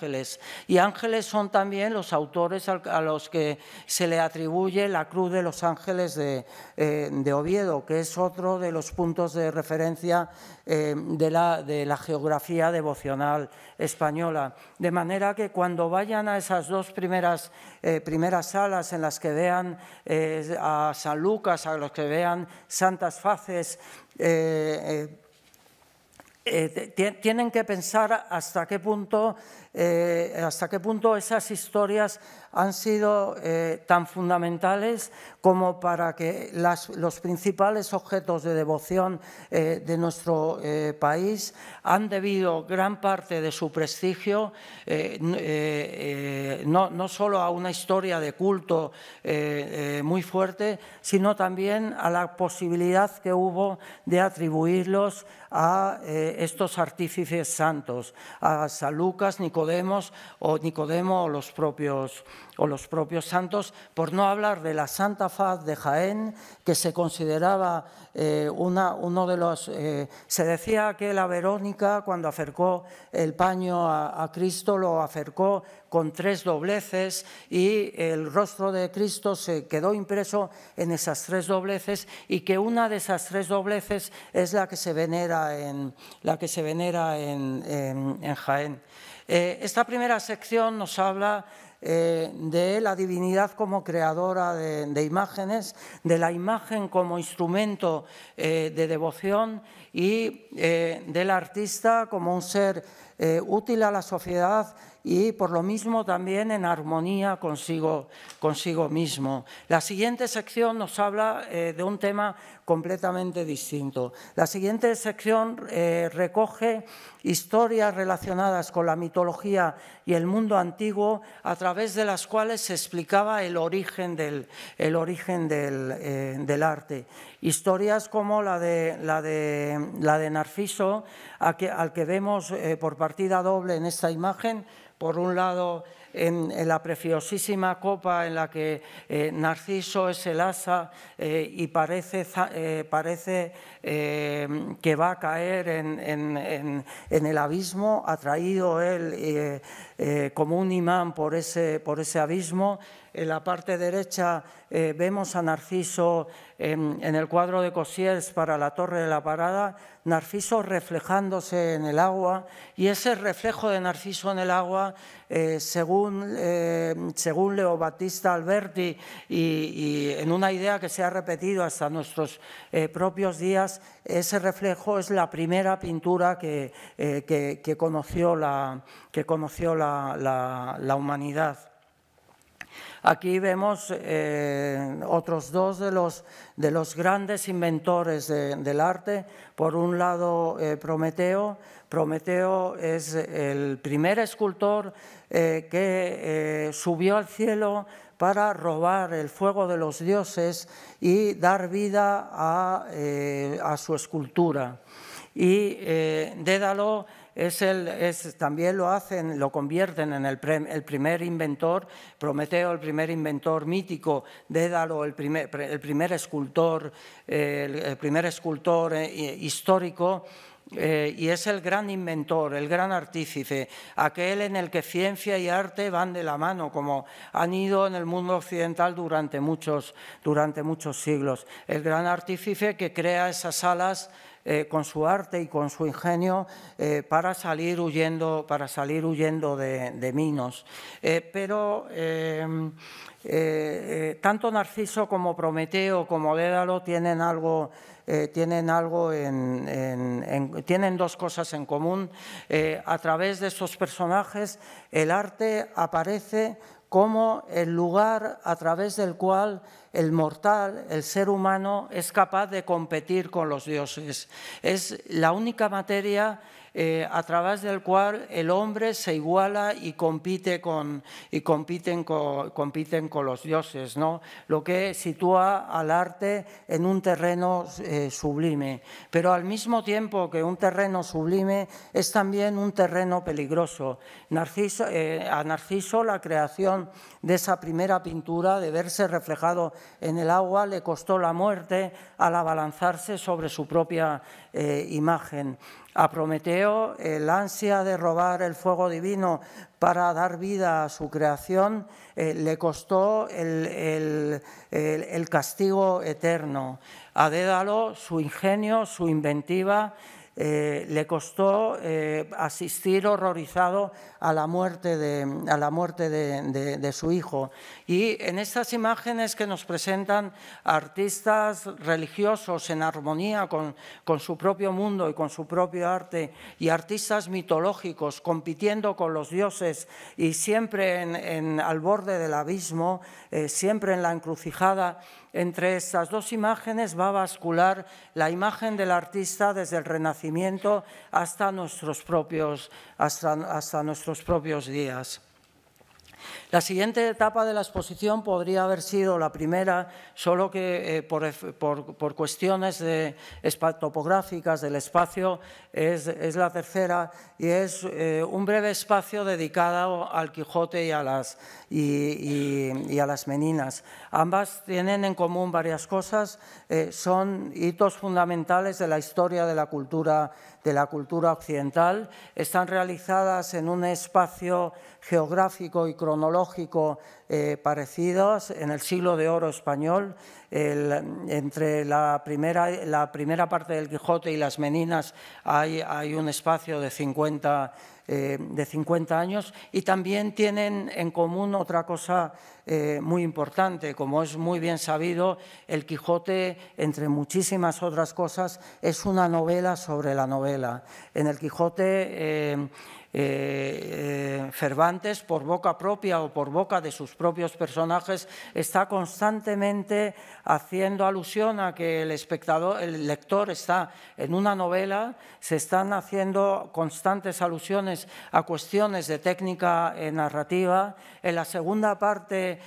[SPEAKER 1] y ángeles son también los autores a los que se le atribuye la Cruz de los Ángeles de, eh, Oviedo, que es otro de los puntos de referencia eh, de, la, de la geografía devocional española. De manera que cuando vayan a esas dos primeras, eh, primeras salas en las que vean a San Lucas, a los que vean Santas Faces, tienen que pensar hasta qué punto eh, hasta qué punto esas historias han sido eh, tan fundamentales como para que los principales objetos de devoción eh, de nuestro eh, país han debido gran parte de su prestigio no, no, solo a una historia de culto muy fuerte, sino también a la posibilidad que hubo de atribuirlos a estos artífices santos, a San Lucas, Nicodemos o Nicodemo o los propios o los propios santos, por no hablar de la Santa Faz de Jaén, que se consideraba eh, una, uno de los... Eh, se decía que la Verónica, cuando acercó el paño a, Cristo, lo acercó con tres dobleces y el rostro de Cristo se quedó impreso en esas tres dobleces y que una de esas tres dobleces es la que se venera en, la que se venera en, Jaén. Eh, esta primera sección nos habla eh, de la divinidad como creadora de, imágenes, de la imagen como instrumento eh, de devoción y eh, del artista como un ser útil a la sociedad y por lo mismo también en armonía consigo, consigo mismo. La siguiente sección nos habla de un tema completamente distinto. La siguiente sección recoge historias relacionadas con la mitología y el mundo antiguo, a través de las cuales se explicaba el origen del, el origen del, eh, arte. Historias como la de, la de, la de Narciso, al que, vemos eh, por partida doble en esta imagen, por un lado en, la preciosísima copa en la que eh, Narciso es el asa eh, y parece, eh, parece que va a caer en, el abismo, atraído él como un imán por ese, por ese abismo. En la parte derecha vemos a Narciso en, el cuadro de Cossiers para la Torre de la Parada, Narciso reflejándose en el agua y ese reflejo de Narciso en el agua, eh, eh, según, Leo Battista Alberti y, en una idea que se ha repetido hasta nuestros eh, propios días, ese reflejo es la primera pintura que, que, conoció la humanidad. Aquí vemos eh, otros dos de los, de los grandes inventores del arte. Por un lado, eh, Prometeo. Prometeo es el primer escultor eh, que subió al cielo para robar el fuego de los dioses y dar vida a, a su escultura. Y Dédalo es también lo hacen, lo convierten en el, primer inventor, Prometeo, el primer inventor mítico, Dédalo, el primer, escultor, el primer escultor eh, histórico. Eh, y es el gran inventor, el gran artífice, aquel en el que ciencia y arte van de la mano, como han ido en el mundo occidental durante muchos, durante muchos siglos. El gran artífice que crea esas alas eh, con su arte y con su ingenio eh, para salir huyendo, para salir huyendo de, Minos. Eh, pero tanto Narciso como Prometeo como Dédalo tienen algo, tienen, algo tienen dos cosas en común. a través de esos personajes el arte aparece como el lugar a través del cual el mortal, el ser humano, es capaz de competir con los dioses. Es la única materia eh, a través del cual el hombre se iguala y compite con, y compiten, compiten con los dioses, ¿no? lo que sitúa al arte en un terreno eh, sublime. Pero al mismo tiempo que un terreno sublime es también un terreno peligroso. Eh, a Narciso la creación de esa primera pintura, de verse reflejado en el agua, le costó la muerte al abalanzarse sobre su propia imagen. A Prometeo, el ansia de robar el fuego divino para dar vida a su creación, eh, le costó el, castigo eterno. A Dédalo, su ingenio, su inventiva, eh, le costó eh, asistir horrorizado a la muerte, de, a la muerte de, su hijo. Y en estas imágenes que nos presentan artistas religiosos en armonía con, su propio mundo y con su propio arte, y artistas mitológicos compitiendo con los dioses y siempre al borde del abismo, eh, siempre en la encrucijada, entre estas dos imágenes va a bascular la imagen del artista desde el Renacimiento hasta nuestros propios, hasta nuestros propios días. La siguiente etapa de la exposición podría haber sido la primera, solo que eh, por, cuestiones topográficas del espacio es, la tercera y es eh, un breve espacio dedicado al Quijote y a, las, meninas. Ambas tienen en común varias cosas, eh, son hitos fundamentales de la historia de la cultura de la cultura occidental están realizadas en un espacio geográfico y cronológico parecidas eh, parecidos en el siglo de oro español, entre la primera, la primera parte del Quijote y las Meninas hay, hay un espacio de 50, eh, de 50 años y también tienen en común otra cosa eh, muy importante. Como es muy bien sabido, el Quijote, entre muchísimas otras cosas, es una novela sobre la novela. En el Quijote eh, eh, Cervantes, por boca propia o por boca de sus propios personajes, está constantemente haciendo alusión a que el espectador, el lector está en una novela, se están haciendo constantes alusiones a cuestiones de técnica eh, narrativa. En la segunda parte,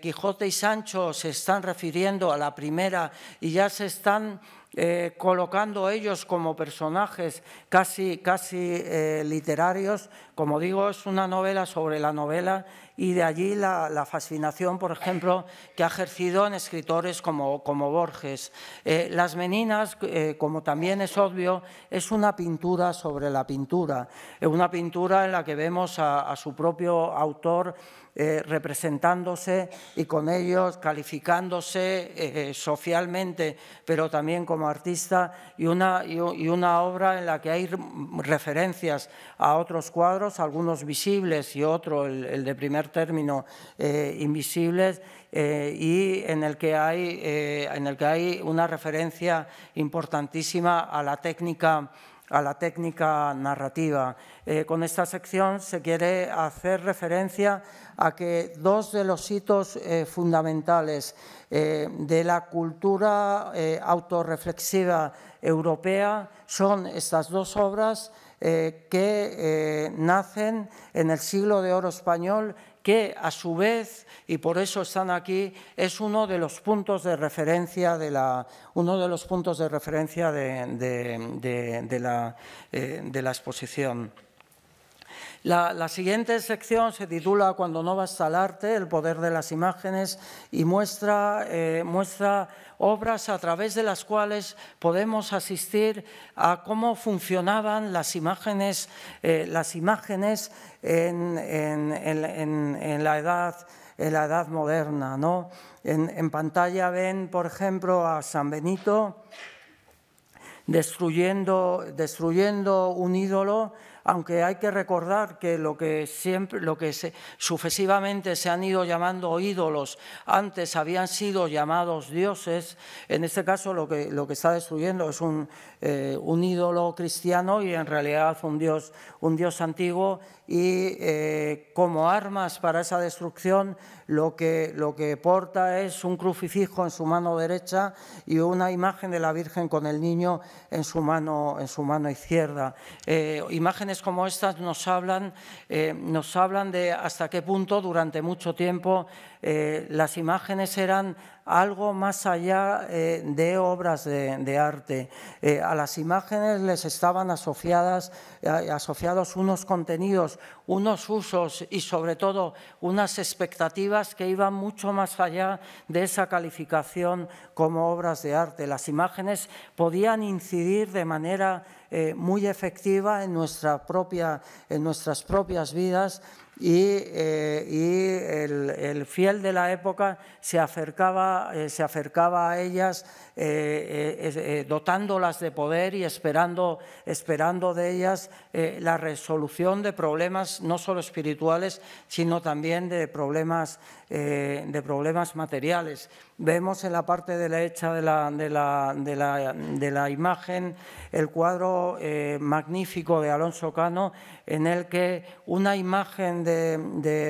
[SPEAKER 1] Quijote y Sancho se están refiriendo a la primera y ya se están eh, colocando ellos como personajes casi, eh, literarios. Como digo, es una novela sobre la novela y de allí la, fascinación, por ejemplo, que ha ejercido en escritores como, como Borges. Eh, las Meninas, eh, como también es obvio, es una pintura sobre la pintura, eh, una pintura en la que vemos a, su propio autor representándose y con ellos calificándose socialmente, pero también como artista, y una, una obra en la que hay referencias a otros cuadros, algunos visibles y otro, el, el de primer término, eh, invisibles, eh, y en el, que hay, eh, en el que hay una referencia importantísima a la técnica a la técnica narrativa. con esta sección se quiere hacer referencia a que dos de los hitos fundamentales de la cultura autorreflexiva europea son estas dos obras que nacen en el siglo de oro español que a su vez, y por eso están aquí, es uno de los puntos de referencia de la, uno de los puntos de, referencia de, eh, la exposición. La, siguiente sección se titula Cuando no basta el arte, el poder de las imágenes y eh, muestra, obras a través de las cuales podemos asistir a cómo funcionaban las imágenes, en, la edad, moderna. en pantalla ven, por ejemplo, a San Benito destruyendo un ídolo aunque hay que recordar que lo que, siempre, lo que sucesivamente se han ido llamando ídolos, antes habían sido llamados dioses, en este caso lo que, está destruyendo es un, eh, un ídolo cristiano y en realidad un dios, un dios antiguo y eh, como armas para esa destrucción lo que, lo que porta es un crucifijo en su mano derecha y una imagen de la Virgen con el niño en su mano, en su mano izquierda. Eh, imágenes como estas nos hablan, eh, nos hablan de hasta qué punto durante mucho tiempo las imágenes eran algo más allá eh, de obras de, arte. Eh, a las imágenes les estaban asociadas, eh, asociados unos contenidos, unos usos y sobre todo unas expectativas que iban mucho más allá de esa calificación como obras de arte. Las imágenes podían incidir de manera muy efectiva en, nuestra en nuestras propias vidas y, eh, el, fiel de la época se acercaba, eh, se acercaba a ellas eh, eh, eh, dotándolas de poder y esperando, esperando de ellas la resolución de problemas no solo espirituales, sino también de problemas, de problemas materiales. Vemos en la parte de la derecha de la, de la, de la, de la imagen el cuadro magnífico de Alonso Cano, en el que una imagen de,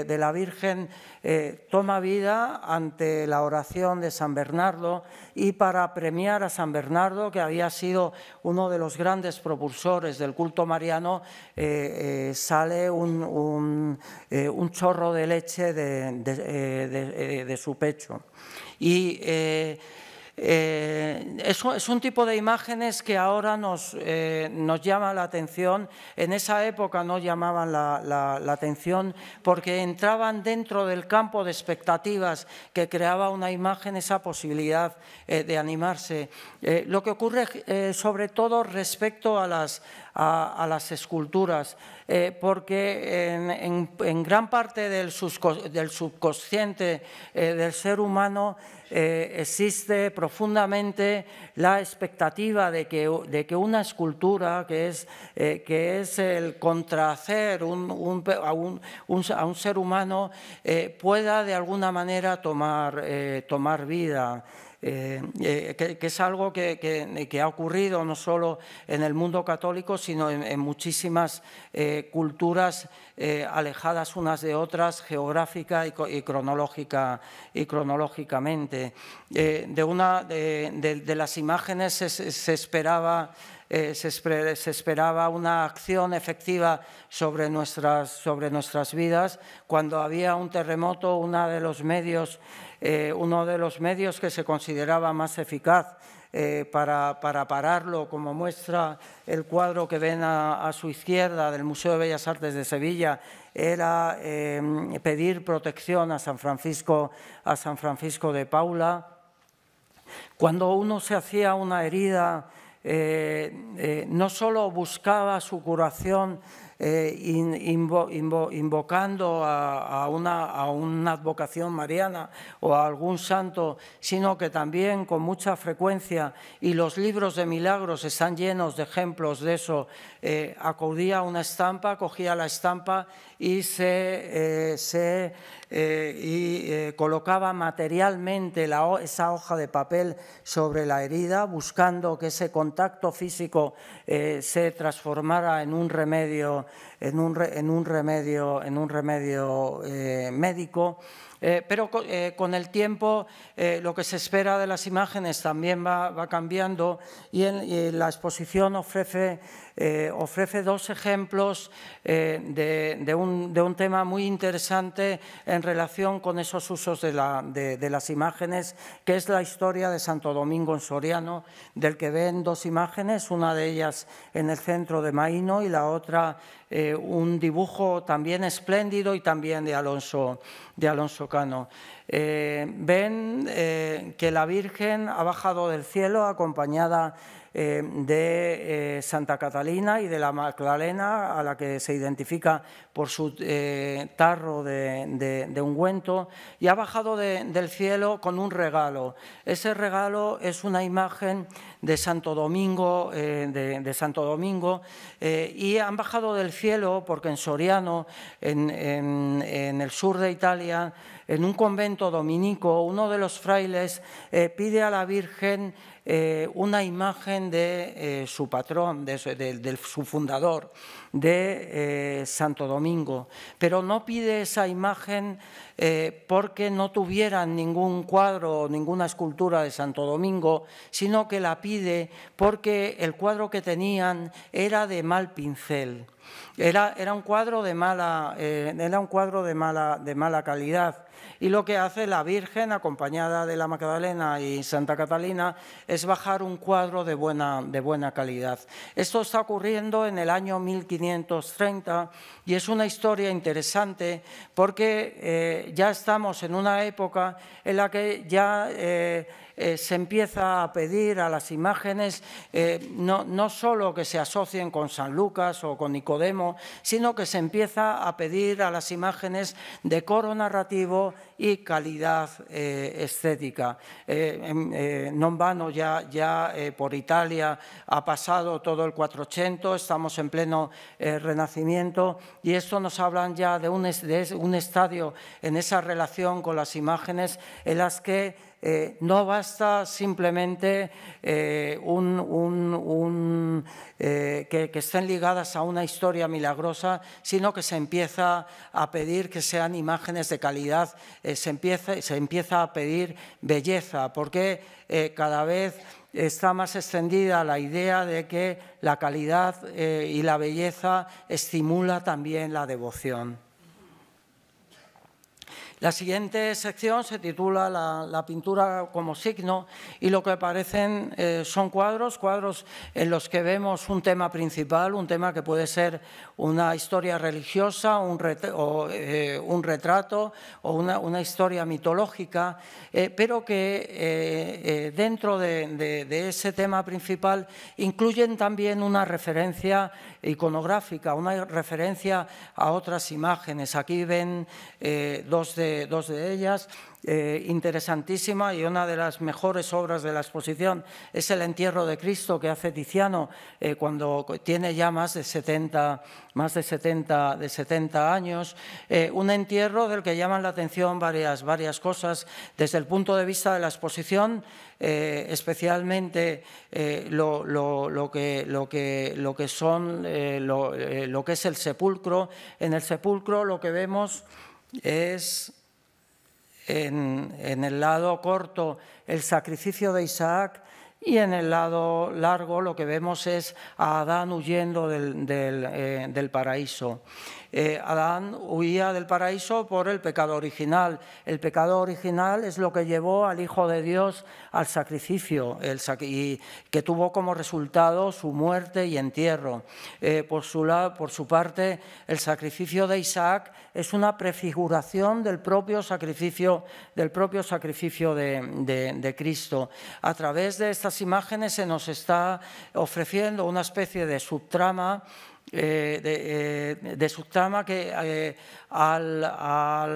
[SPEAKER 1] de la Virgen eh, toma vida ante la oración de San Bernardo y para premiar a San Bernardo, que había sido uno de los grandes propulsores del culto mariano, eh, eh, sale un, chorro de leche de, su pecho. Eh, es, un tipo de imágenes que ahora eh, nos, llama la atención. En esa época no llamaban la, atención porque entraban dentro del campo de expectativas que creaba una imagen esa posibilidad eh, de animarse. lo que ocurre sobre todo respecto a las, esculturas, porque en, gran parte del subconsciente del ser humano eh, existe profundamente la expectativa de que, una escultura, que es, eh, el contrahacer a, un, ser humano, eh, pueda de alguna manera tomar vida. Eh, eh, que, es algo que, que, ha ocurrido no solo en el mundo católico, sino en, muchísimas eh, culturas alejadas unas de otras, geográfica y, cronológica, y cronológicamente. de una de, las imágenes se, esperaba... se, se, esperaba una acción efectiva sobre nuestras, sobre nuestras vidas. Cuando había un terremoto, uno de los medios eh, uno de los medios que se consideraba más eficaz eh, para, pararlo, como muestra el cuadro que ven a, su izquierda del Museo de Bellas Artes de Sevilla, era eh, pedir protección a San, Francisco, a San Francisco de Paula. Cuando uno se hacía una herida, no solo buscaba su curación eh, invocando a, una, advocación mariana o a algún santo, sino que también con mucha frecuencia, y los libros de milagros están llenos de ejemplos de eso, eh, acudía a una estampa, cogía la estampa y se, eh, y, colocaba materialmente esa hoja de papel sobre la herida, buscando que ese contacto físico se transformara en un remedio en un, remedio, en un remedio eh, médico. Eh, pero eh, con, el tiempo lo que se espera de las imágenes también va, cambiando y, la exposición ofrece, ofrece dos ejemplos de, un, tema muy interesante en relación con esos usos de, de, las imágenes, que es la historia de Santo Domingo en Soriano, del que ven dos imágenes, una de ellas en el centro de Maíno y la otra eh, un dibujo también espléndido y también de Alonso, de Alonso Cano. Eh, ven eh, que la Virgen ha bajado del cielo acompañada eh, de eh, Santa Catalina y de la Magdalena, a la que se identifica por su eh, tarro de, ungüento, y ha bajado del cielo con un regalo. Ese regalo es una imagen de Santo Domingo, de, Santo Domingo y han bajado del cielo porque en Soriano, en, en el sur de Italia, en un convento dominico, uno de los frailes pide a la Virgen eh, una imagen de eh, su patrón, de, su fundador, de eh, Santo Domingo, pero no pide esa imagen porque no tuvieran ningún cuadro o ninguna escultura de Santo Domingo, sino que la pide porque el cuadro que tenían era de mal pincel. Era, un cuadro, de mala, eh, era un cuadro de, mala, de mala calidad. Y lo que hace la Virgen, acompañada de la Magdalena y Santa Catalina, es bajar un cuadro de buena, de buena calidad. Esto está ocurriendo en el año 1530 y es una historia interesante porque eh, ya estamos en una época en la que ya... Eh, eh, se empieza a pedir a las imágenes eh, no, no solo que se asocien con San Lucas o con Nicodemo, sino que se empieza a pedir a las imágenes decoro narrativo y calidad eh, estética. no en vano ya, ya por Italia ha pasado todo el 400, estamos en pleno renacimiento y esto nos hablan ya de un estadio en esa relación con las imágenes en las que eh, no basta simplemente eh, eh, que, estén ligadas a una historia milagrosa, sino que se empieza a pedir que sean imágenes de calidad, se empieza, se, empieza, a pedir belleza, porque cada vez está más extendida la idea de que la calidad y la belleza estimula también la devoción. La siguiente sección se titula La, pintura como signo y lo que aparecen eh, son cuadros, cuadros en los que vemos un tema principal, un tema que puede ser una historia religiosa un o eh, un retrato o una, historia mitológica, eh, pero que dentro de, ese tema principal incluyen también una referencia iconográfica, una referencia a otras imágenes. Aquí ven dos de dos de ellas, eh, interesantísima y una de las mejores obras de la exposición es El entierro de Cristo que hace Tiziano eh, cuando tiene ya más de 70, más de 70, de 70 años. Eh, un entierro del que llaman la atención varias, varias cosas. Desde el punto de vista de la exposición, especialmente lo, lo, lo, que, lo, que, lo que son, lo, lo que es el sepulcro. En el sepulcro lo que vemos es en, el lado corto el sacrificio de Isaac y en el lado largo lo que vemos es a Adán huyendo del eh, paraíso. Eh, Adán huía del paraíso por el pecado original. El pecado original es lo que llevó al Hijo de Dios al sacrificio el y que tuvo como resultado su muerte y entierro. Eh, por, su por su parte, el sacrificio de Isaac es una prefiguración del propio sacrificio, del propio sacrificio de, de Cristo. A través de estas imágenes se nos está ofreciendo una especie de subtrama eh, eh, de, su trama que eh, al,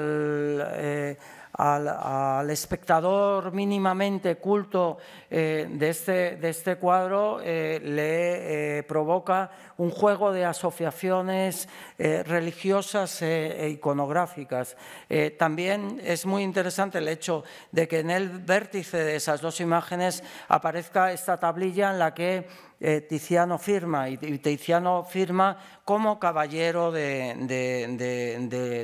[SPEAKER 1] espectador mínimamente culto de este, de, este, cuadro le provoca un juego de asociaciones religiosas e iconográficas. también es muy interesante el hecho de que en el vértice de esas dos imágenes aparezca esta tablilla en la que eh, Tiziano firma y Tiziano firma como caballero de,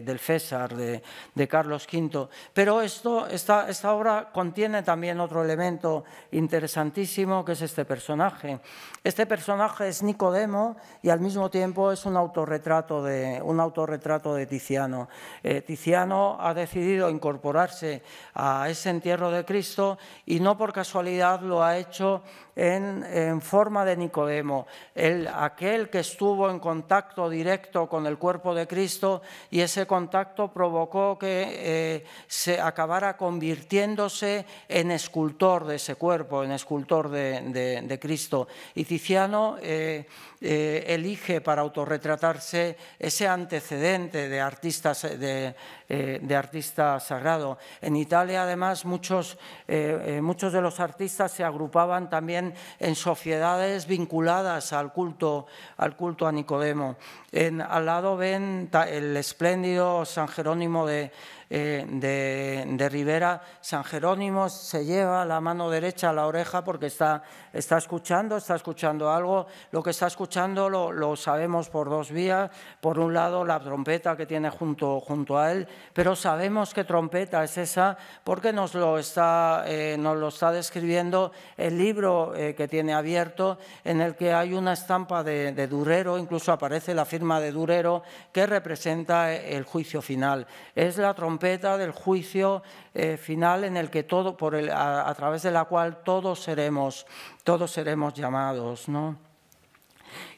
[SPEAKER 1] del César, de, Carlos V. Pero esto, esta, esta obra contiene también otro elemento interesantísimo, que es este personaje. Este personaje es Nicodemo y al mismo tiempo es un autorretrato de, un autorretrato de Tiziano. Eh, Tiziano ha decidido incorporarse a ese entierro de Cristo y no por casualidad lo ha hecho en, forma de Nicodemo, el, aquel que estuvo en contacto contacto directo con el cuerpo de Cristo y ese contacto provocó que eh, se acabara convirtiéndose en escultor de ese cuerpo, en escultor de, Cristo. Y Tiziano eh, eh, elige para autorretratarse ese antecedente de artistas de eh, de artista sagrado. En Italia, además, muchos, eh, eh, muchos de los artistas se agrupaban también en sociedades vinculadas al culto, al culto a Nicodemo. En, al lado ven el espléndido San Jerónimo de eh, de, Rivera, San Jerónimo se lleva la mano derecha a la oreja porque está, está escuchando, está escuchando algo. Lo que está escuchando lo, lo sabemos por dos vías. Por un lado, la trompeta que tiene junto, junto a él, pero sabemos qué trompeta es esa porque nos lo está, eh, nos lo está describiendo el libro eh, que tiene abierto, en el que hay una estampa de, de Durero, incluso aparece la firma de Durero, que representa el juicio final. Es la trompeta del juicio eh, final en el que todo, por el, a, través de la cual todos seremos, todos seremos llamados. ¿no?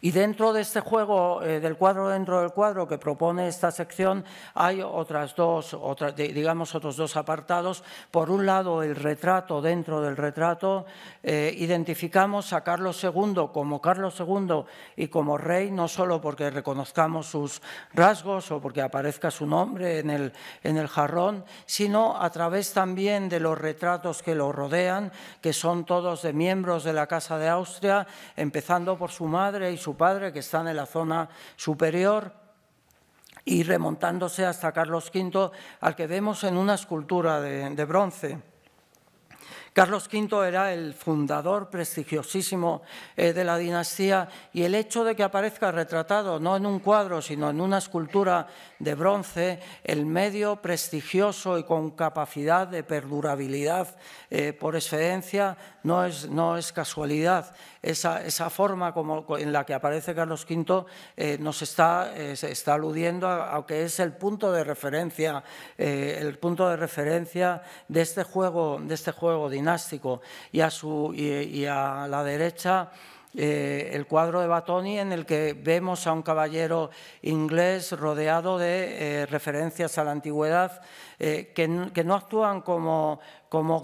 [SPEAKER 1] Y dentro de este juego, eh, del cuadro dentro del cuadro que propone esta sección, hay otras dos, digamos, otros dos apartados. Por un lado, el retrato dentro del retrato. Eh, identificamos a Carlos II como Carlos II y como rey, no solo porque reconozcamos sus rasgos o porque aparezca su nombre en el, en el jarrón, sino a través también de los retratos que lo rodean, que son todos de miembros de la Casa de Austria, empezando por su madre y su padre, que está en la zona superior, y remontándose hasta Carlos V, al que vemos en una escultura de, bronce. Carlos V era el fundador prestigiosísimo eh, de la dinastía y el hecho de que aparezca retratado no en un cuadro, sino en una escultura de bronce, el medio prestigioso y con capacidad de perdurabilidad eh, por excedencia, no es casualidad esa, forma en la que aparece Carlos V eh, nos eh, está, aludiendo a, lo que es el punto de referencia, eh, el punto de referencia de este juego, de este juego dinástico y a, la derecha. el cuadro de Batoni en el que vemos a un caballero inglés rodeado de referencias a la antigüedad eh, que, no actúan como,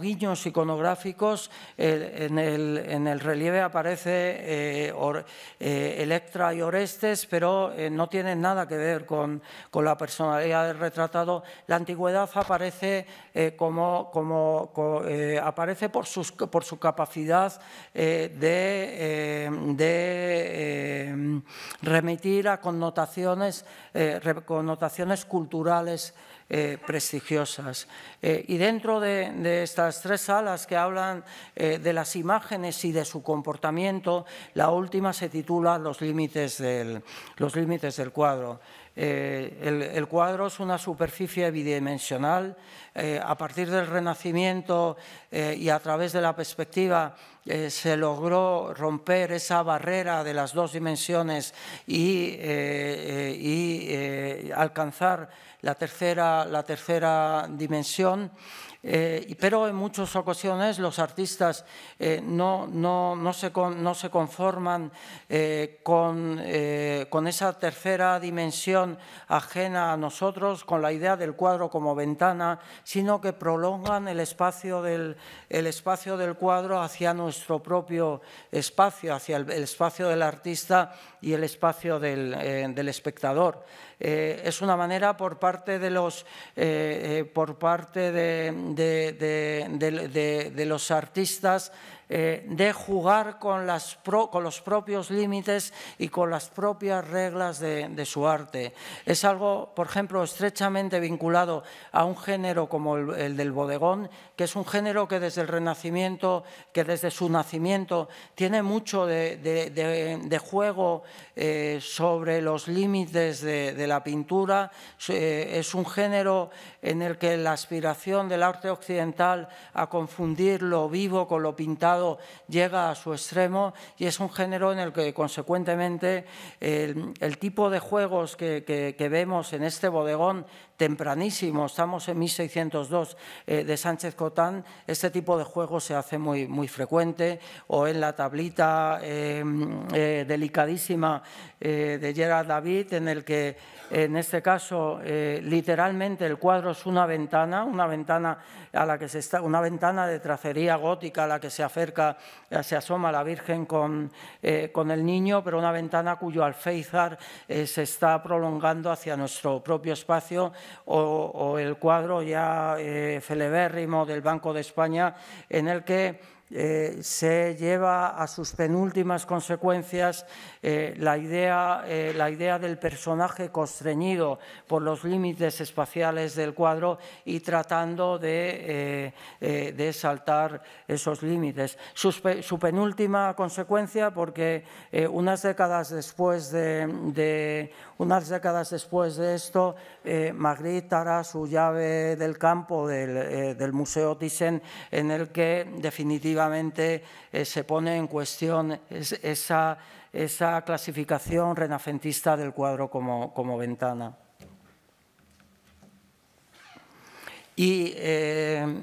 [SPEAKER 1] guiños iconográficos. en, el, relieve aparece eh, eh, Electra y Orestes, pero no tienen nada que ver con, la personalidad del retratado. La antigüedad aparece, aparece por, su capacidad de, remitir a connotaciones, connotaciones culturales eh, prestigiosas. Eh, y dentro de, estas tres salas que hablan eh, de las imágenes y de su comportamiento, la última se titula Los límites del, los límites del cuadro. el, cuadro es una superficie bidimensional. a partir del Renacimiento y a través de la perspectiva se logró romper esa barrera de las dos dimensiones y, y alcanzar la tercera, la tercera dimensión. Eh, pero en muchas ocasiones los artistas eh, no, no, se conforman eh, con, esa tercera dimensión ajena a nosotros, con la idea del cuadro como ventana, sino que prolongan el espacio del, el espacio del cuadro hacia nuestro propio espacio, hacia el, espacio del artista y el espacio del, del espectador. Eh, es una manera por parte de los, eh, eh, por parte de los artistas eh, de jugar con, los propios límites y con las propias reglas de, su arte. Es algo, por ejemplo, estrechamente vinculado a un género como el, del bodegón, que es un género que desde el Renacimiento, que desde su nacimiento, tiene mucho de, juego eh, sobre los límites de, la pintura. Eh, es un género en el que la aspiración del arte occidental a confundir lo vivo con lo pintado llega a su extremo y es un género en el que, consecuentemente, el, tipo de juegos que vemos en este bodegón tempranísimo, estamos en 1602 eh, de Sánchez Cotán, este tipo de juego se hace muy, muy frecuente, o en la tablita em, eh, delicadísima eh, de Gerard David, en el que en este caso literalmente el cuadro es una ventana, una ventana a la que se está, una ventana de tracería gótica a la que se acerca, se asoma la Virgen con, con el niño, pero una ventana cuyo alféizar se está prolongando hacia nuestro propio espacio o, el cuadro ya celebérrimo eh, del Banco de España en el que eh, se lleva a sus penúltimas consecuencias eh, la, idea, eh, la idea del personaje constreñido por los límites espaciales del cuadro y tratando de, eh, saltar esos límites. Su, penúltima consecuencia, porque unas décadas después de, unas décadas después de esto, Magritte hará su llave del campo del, del Museo Thyssen, en el que definitivamente se pone en cuestión esa esa clasificación renacentista del cuadro como, ventana. Y eh,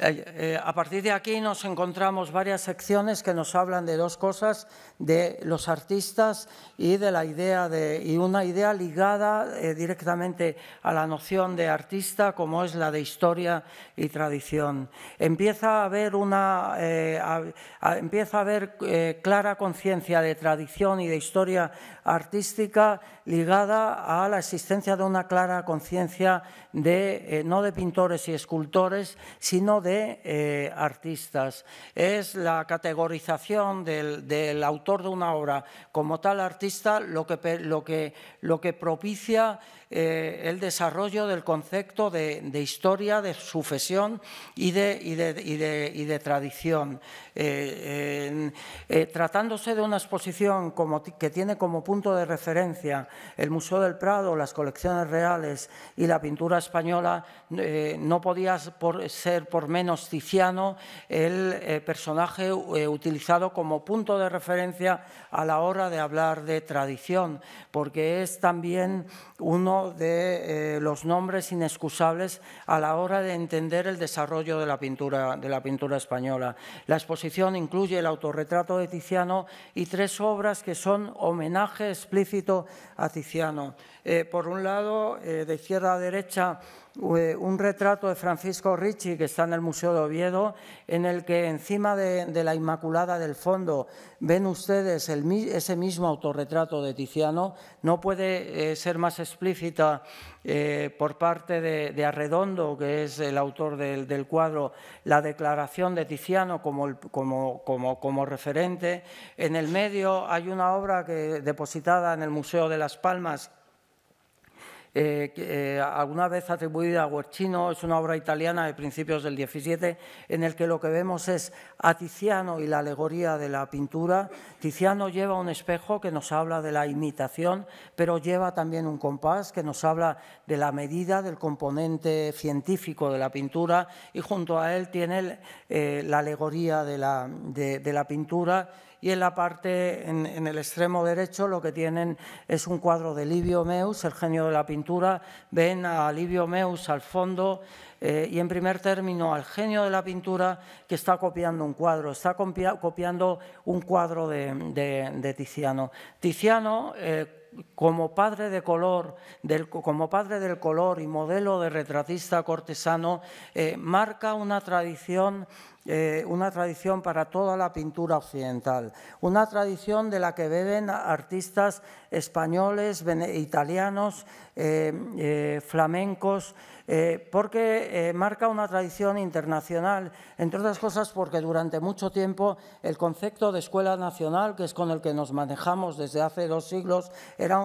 [SPEAKER 1] eh, a partir de aquí nos encontramos varias secciones que nos hablan de dos cosas de los artistas y de la idea de, una idea ligada eh, directamente a la noción de artista como es la de historia y tradición. Empieza a haber una eh, empieza a eh, clara conciencia de tradición y de historia artística ligada a la existencia de una clara conciencia de no de pintores y escultores, sino de artistas. Es la categorización del, del autor autor de una obra como tal artista lo que, lo que, propicia eh, el desarrollo del concepto de, historia, de sucesión y de, y de, tradición. Eh, eh, tratándose de una exposición que tiene como punto de referencia el Museo del Prado, las colecciones reales y la pintura española, eh, no podía ser por menos tiziano el personaje utilizado como punto de referencia a la hora de hablar de tradición, porque es también uno de los nombres inexcusables a la hora de entender el desarrollo de la pintura, de la pintura española exposición incluye el autorretrato de Tiziano y tres obras que son homenaje explícito a Tiziano. Eh, por un lado, eh, de izquierda a derecha, eh, un retrato de Francisco Ricci que está en el Museo de Oviedo, en el que encima de, la Inmaculada del fondo ven ustedes ese mismo autorretrato de Tiziano. No puede ser más explícita por parte de, Arredondo, que es el autor del, cuadro, la declaración de Tiziano como, como referente. En el medio hay una obra que, depositada en el Museo de las Palmas eh, eh, alguna vez atribuida a Guercino, es una obra italiana de principios del 17, en el que lo que vemos es a Tiziano y la alegoría de la pintura. Tiziano lleva un espejo que nos habla de la imitación, pero lleva también un compás que nos habla de la medida, del componente científico de la pintura, y junto a él tiene eh, la alegoría de la, de, de la pintura y en la parte, en, el extremo derecho, lo que tienen es un cuadro de Livio Meus, el genio de la pintura. Ven a Livio Meus al fondo eh, y, en primer término, al genio de la pintura que está copiando un cuadro, está copiando un cuadro de, de, Tiziano. Tiziano. Eh, como padre, de color, del, como padre del color y modelo de retratista cortesano, eh, marca una tradición eh, una tradición para toda la pintura occidental, una tradición de la que beben artistas españoles, italianos, eh, eh, flamencos, eh, porque eh, marca una tradición internacional, entre otras cosas porque durante mucho tiempo el concepto de escuela nacional, que es con el que nos manejamos desde hace dos siglos,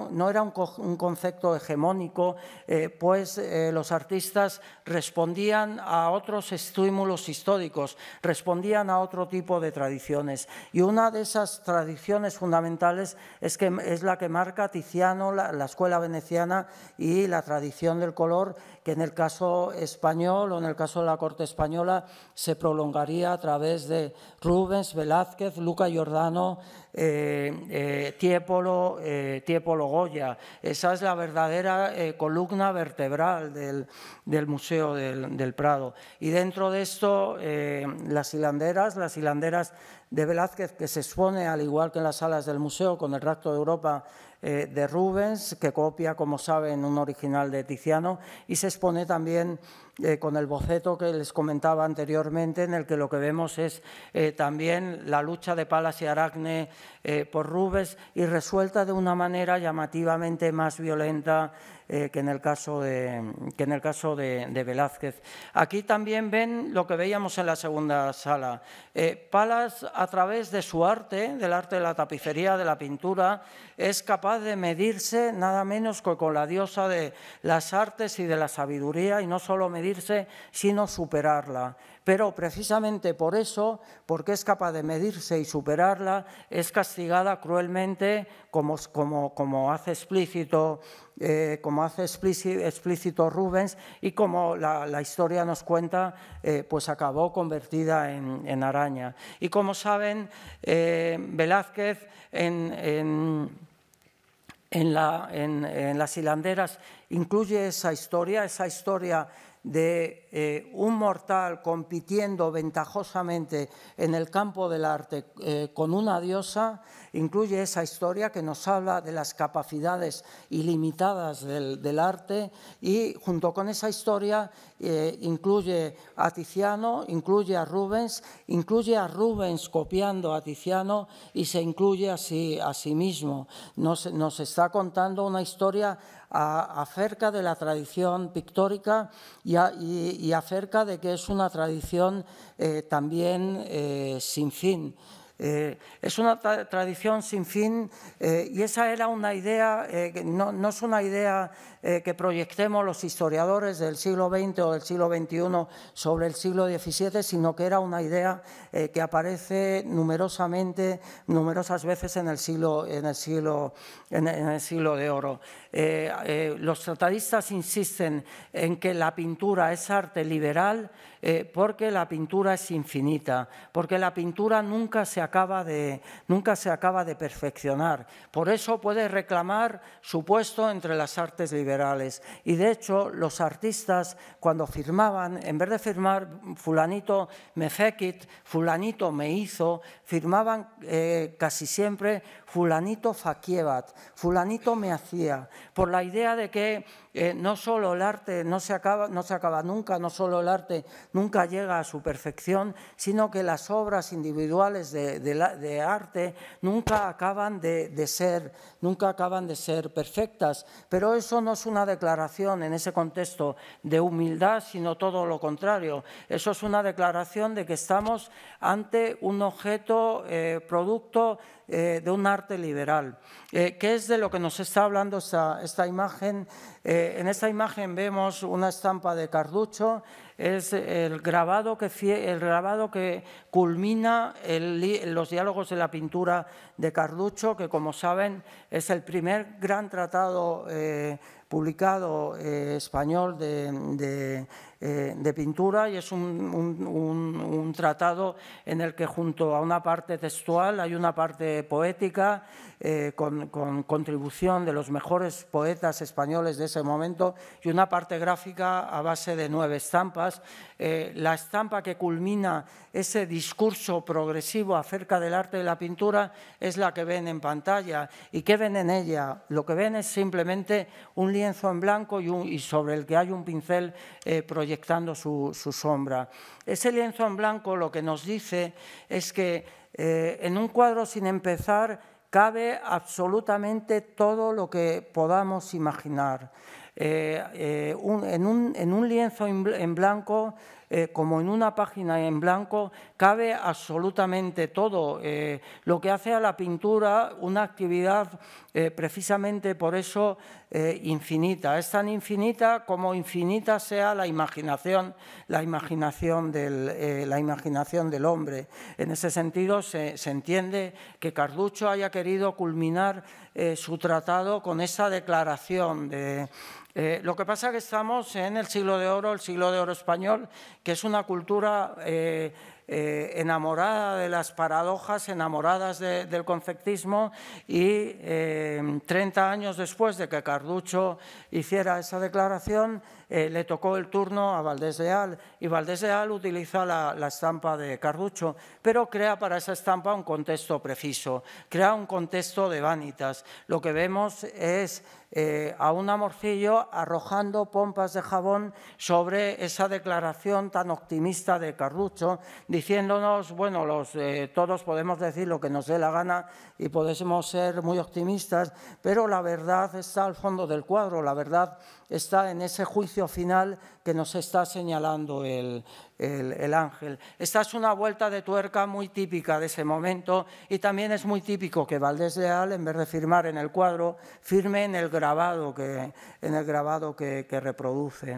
[SPEAKER 1] no era un, concepto hegemónico, eh, pues los artistas respondían a otros estímulos históricos, respondían a otro tipo de tradiciones. Y una de esas tradiciones fundamentales es, la que marca Tiziano, la escuela veneciana y la tradición del color que en el caso español o en el caso de la Corte Española se prolongaría a través de Rubens, Velázquez, Luca Giordano, eh, eh, Tiepolo, eh, Tiepolo, Goya. Esa es la verdadera columna vertebral del, Museo del, Prado. Y dentro de esto, las hilanderas, las hilanderas de Velázquez, que se expone, al igual que en las salas del museo, con el Racto de Europa eh, de Rubens, que copia, como saben, un original de Tiziano, y se expone también eh, con el boceto que les comentaba anteriormente, en el que lo que vemos es eh, también la lucha de Palas y Aracne por Rubens y resuelta de una manera llamativamente más violenta eh, que en el caso, de, Velázquez. Aquí también ven lo que veíamos en la segunda sala. Eh, Palas, a través de su arte, del arte de la tapicería, de la pintura, es capaz de medirse nada menos que con la diosa de las artes y de la sabiduría, y no solo medirse, sino superarla pero precisamente por eso, porque es capaz de medirse y superarla, es castigada cruelmente, como, hace explícito eh, como hace explícito, Rubens y como la, historia nos cuenta, eh, pues acabó convertida en, araña. Y como saben, eh, Velázquez en, en las hilanderas incluye esa historia, esa historia de eh, un mortal compitiendo ventajosamente en el campo del arte eh, con una diosa incluye esa historia que nos habla de las capacidades ilimitadas del, arte y junto con esa historia eh, incluye a Tiziano, incluye a Rubens, incluye a Rubens copiando a Tiziano y se incluye a sí, a sí mismo. Nos, está contando una historia acerca de la tradición pictórica y, acerca de que es una tradición eh, también eh, sin fin. Eh, es una tradición sin fin eh, y esa era una idea, eh, no, es una idea que proyectemos los historiadores del siglo XX o del siglo XXI sobre el siglo XVII, sino que era una idea que aparece numerosamente, numerosas veces en el en el siglo, en el siglo de oro. Eh, eh, los tratadistas insisten en que la pintura es arte liberal eh, porque la pintura es infinita, porque la pintura nunca se, acaba de, nunca se acaba de perfeccionar. Por eso puede reclamar su puesto entre las artes liberales. Y de hecho, los artistas cuando firmaban, en vez de firmar fulanito me fekit, fulanito me hizo, firmaban casi siempre fulanito Fakievat, fulanito me hacía, por la idea de que eh, no solo el arte no se, acaba, no se acaba nunca, no solo el arte nunca llega a su perfección, sino que las obras individuales de, arte nunca acaban de, ser, nunca acaban de ser perfectas. Pero eso no es una declaración en ese contexto de humildad, sino todo lo contrario. Eso es una declaración de que estamos ante un objeto, eh, producto eh, de un arte liberal. Eh, ¿Qué es de lo que nos está hablando esta, esta imagen? Eh, en esta imagen vemos una estampa de Carducho, es el grabado que, el grabado que culmina los diálogos de la pintura de Carducho, que como saben es el primer gran tratado publicado español de eh, de pintura y es un, tratado en el que junto a una parte textual hay una parte poética eh, con, contribución de los mejores poetas españoles de ese momento y una parte gráfica a base de nueve estampas. Eh, la estampa que culmina ese discurso progresivo acerca del arte de la pintura es la que ven en pantalla. ¿Y qué ven en ella? Lo que ven es simplemente un lienzo en blanco y, y sobre el que hay un pincel proyectado su, sombra. Ese lienzo en blanco lo que nos dice es que eh, en un cuadro sin empezar cabe absolutamente todo lo que podamos imaginar. Eh, eh, en un lienzo en blanco eh, como en una página en blanco, cabe absolutamente todo, eh, lo que hace a la pintura una actividad eh, precisamente por eso infinita. Es tan infinita como infinita sea la imaginación, la imaginación del, hombre. En ese sentido se, entiende que Carducho haya querido culminar su tratado con esa declaración lo que pasa es que estamos en el siglo de oro, el siglo de oro español, que es una cultura eh, eh, enamorada de las paradojas, enamoradas del conceptismo y 30 eh, años después de que Carducho hiciera esa declaración, le tocó el turno a Valdés Real. y Valdés Al utiliza la, estampa de Carducho, pero crea para esa estampa un contexto preciso, crea un contexto de vanitas. Lo que vemos es eh, a un amorcillo arrojando pompas de jabón sobre esa declaración tan optimista de Carrucho, diciéndonos, bueno, los, eh, todos podemos decir lo que nos dé la gana y podemos ser muy optimistas, pero la verdad está al fondo del cuadro, la verdad está en ese juicio final que nos está señalando el, el, ángel. Esta es una vuelta de tuerca muy típica de ese momento y también es muy típico que Valdés Leal, en vez de firmar en el cuadro, firme en el grabado que, en el grabado que, reproduce.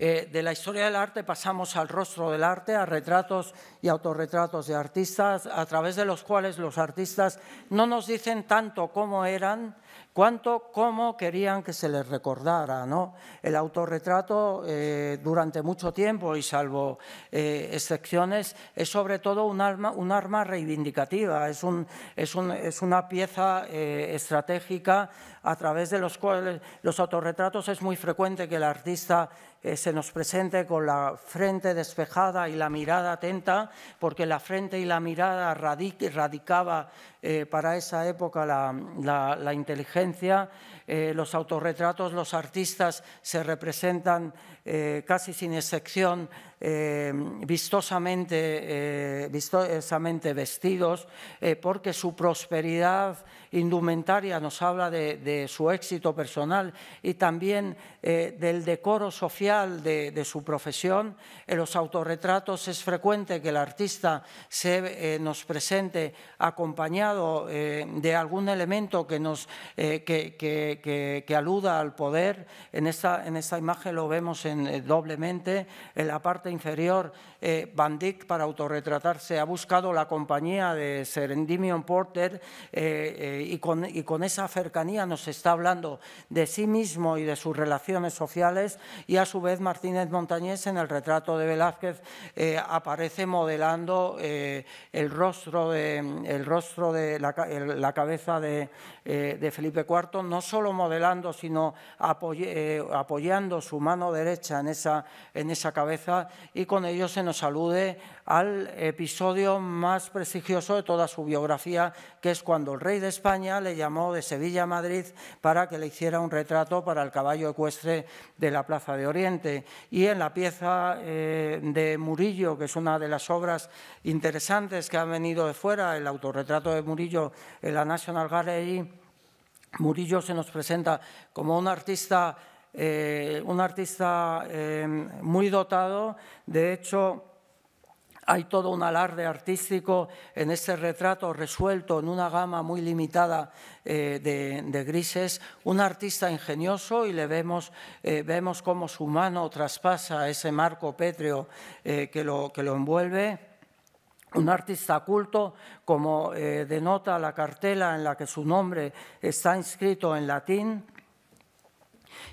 [SPEAKER 1] Eh, de la historia del arte pasamos al rostro del arte, a retratos y autorretratos de artistas, a través de los cuales los artistas no nos dicen tanto cómo eran, cuánto, cómo querían que se les recordara. ¿no? El autorretrato eh, durante mucho tiempo, y salvo eh, excepciones, es sobre todo un arma, arma reivindicativa, es, un, es, una pieza eh, estratégica a través de los cuales los autorretratos es muy frecuente que el artista eh, se nos presente con la frente despejada y la mirada atenta, porque la frente y la mirada radicaba eh, para esa época la, inteligencia. Eh, los autorretratos, los artistas se representan eh, casi sin excepción eh, vistosamente, eh, vistosamente, vestidos, porque su prosperidad indumentaria nos habla de, su éxito personal y también del decoro social de, su profesión. En los autorretratos es frecuente que el artista se nos presente acompañado de algún elemento que, nos, que, que, que, aluda al poder. En esta, en esta imagen lo vemos en eh, doblemente. En la parte inferior, Bandic eh, Van Dyck, para autorretratarse, ha buscado la compañía de Serendimion Porter eh, y, con, y con esa cercanía nos está hablando de sí mismo y de sus relaciones sociales. Y a su vez, Martínez Montañés, en el retrato de Velázquez, aparece modelando el rostro de, el rostro de la, cabeza de, Felipe IV, no solo modelando, sino apoyando su mano derecha en esa, en esa cabeza y con ello se nos alude al episodio más prestigioso de toda su biografía, que es cuando el rey de España le llamó de Sevilla a Madrid para que le hiciera un retrato para el caballo ecuestre de la Plaza de Oriente. Y en la pieza eh, de Murillo, que es una de las obras interesantes que han venido de fuera, el autorretrato de Murillo en la National Gallery, Murillo se nos presenta como un artista eh, un artista em, muy dotado, de hecho hay todo un alarde artístico en este retrato resuelto en una gama muy limitada eh, de, grises, un artista ingenioso y le vemos, eh, vemos cómo su mano traspasa ese marco pétreo que lo envuelve. Un artista culto, como denota la cartela en la que su nombre está inscrito en latín,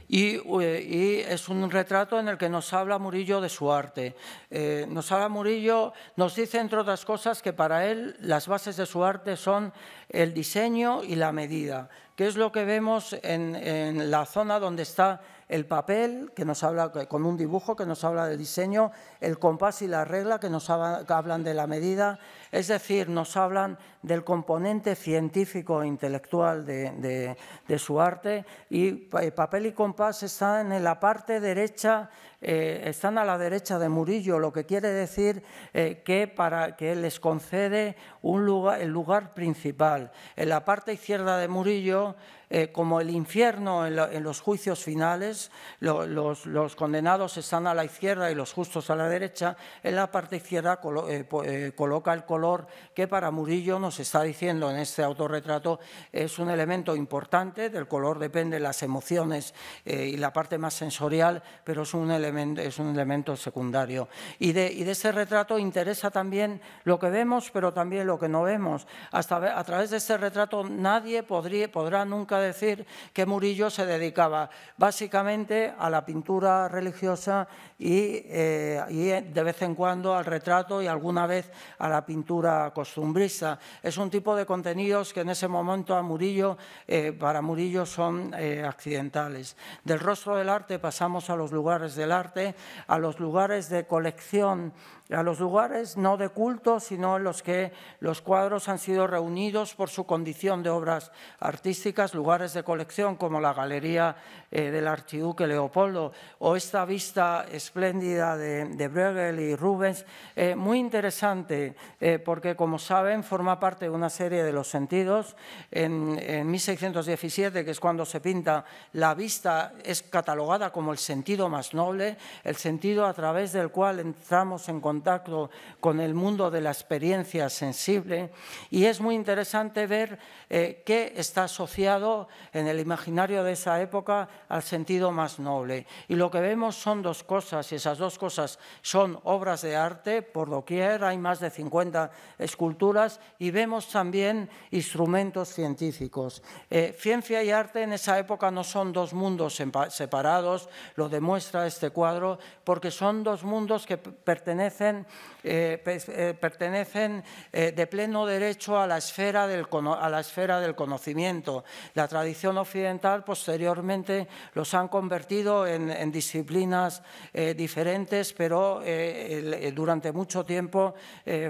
[SPEAKER 1] eh, y, es un retrato en el que nos habla Murillo de su arte. Eh, nos habla Murillo, nos dice, entre otras cosas, que para él las bases de su arte son el diseño y la medida, que es lo que vemos en la zona donde está el papel, que nos habla con un dibujo, que nos habla del diseño, el compás y la regla, que nos hablan de la medida, es decir, nos hablan del componente científico e intelectual de, su arte y eh, papel y compás están en la parte derecha, eh, están a la derecha de Murillo, lo que quiere decir eh, que, para, que les concede un lugar, el lugar principal. En la parte izquierda de Murillo eh, como el infierno en, los juicios finales, los, condenados están a la izquierda y los justos a la derecha, en la parte izquierda eh, eh, coloca el color que para Murillo nos está diciendo en este autorretrato es un elemento importante, del color depende las emociones y la parte más sensorial, pero es un elemento, es un elemento secundario. Y de, y de ese retrato interesa también lo que vemos, pero también lo que no vemos. Hasta a través de ese retrato nadie podría, podrá nunca decir que Murillo se dedicaba básicamente a la pintura religiosa y, eh, eh, de vez en cuando al retrato y alguna vez a la pintura costumbrista. Es un tipo de contenidos que en ese momento a Murillo, eh, para Murillo son accidentales. Del rostro del arte pasamos a los lugares del arte, a los lugares de colección a los lugares no de culto, sino en los que los cuadros han sido reunidos por su condición de obras artísticas, lugares de colección como la Galería eh, del Archiduque Leopoldo o esta vista espléndida de, de Bruegel y Rubens, eh, muy interesante eh, porque, como saben, forma parte de una serie de los sentidos. En, 1617, que es cuando se pinta, la vista es catalogada como el sentido más noble, el sentido a través del cual entramos en contacto con el mundo de la experiencia sensible y es muy interesante ver eh, qué está asociado en el imaginario de esa época al sentido más noble. Y lo que vemos son dos cosas, y esas dos cosas son obras de arte, por doquier hay más de 50 esculturas, y vemos también instrumentos científicos. Eh, ciencia y arte en esa época no son dos mundos separados, lo demuestra este cuadro, porque son dos mundos que pertenecen, eh, eh, pertenecen de pleno derecho a la esfera del, a la esfera del conocimiento. La la tradición occidental posteriormente los han convertido en, disciplinas eh, diferentes, pero eh, eh, durante mucho tiempo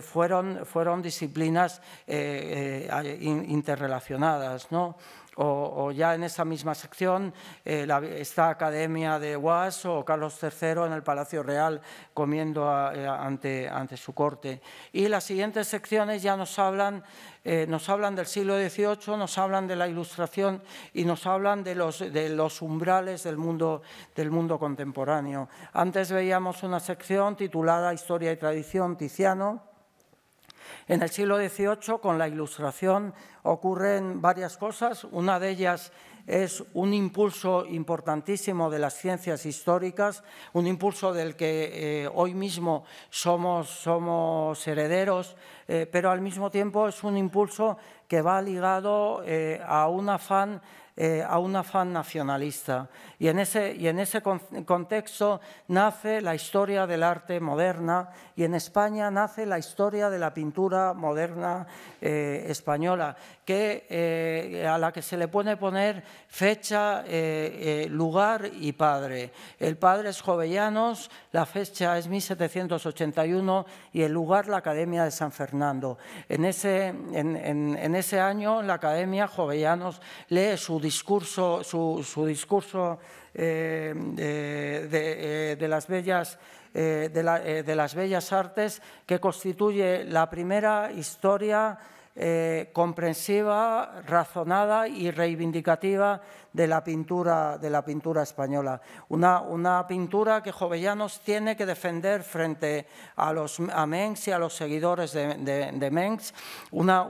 [SPEAKER 1] fueron, fueron disciplinas interrelacionadas. ¿no? o, ya en esa misma sección eh, esta Academia de UAS o Carlos III en el Palacio Real comiendo eh, ante, su corte. Y las siguientes secciones ya nos hablan, eh, nos hablan del siglo XVIII, nos hablan de la Ilustración y nos hablan de los, umbrales del mundo contemporáneo. Antes veíamos una sección titulada Historia y Tradición, Tiziano, en el siglo XVIII, con la Ilustración, ocurren varias cosas. Una de ellas es un impulso importantísimo de las ciencias históricas, un impulso del que eh, hoy mismo somos, somos herederos, eh, pero al mismo tiempo es un impulso que va ligado eh, a un afán eh, a un afán nacionalista. Y en ese, y en ese contexto nace la historia del arte moderna y en España nace la historia de la pintura moderna eh, española, que, eh, a la que se le puede poner fecha, lugar y padre. El padre es Jovellanos, la fecha es 1781 y el lugar la Academia de San Fernando. En ese, en, ese año la Academia Jovellanos lee su discurso, su, discurso eh, eh, eh, de, las bellas, de las bellas artes, que constituye la primera historia eh, comprensiva, razonada y reivindicativa de la pintura, de la pintura española. Una, pintura que Jovellanos tiene que defender frente a, los, Mengs y a los seguidores de, de, Mengs. Una,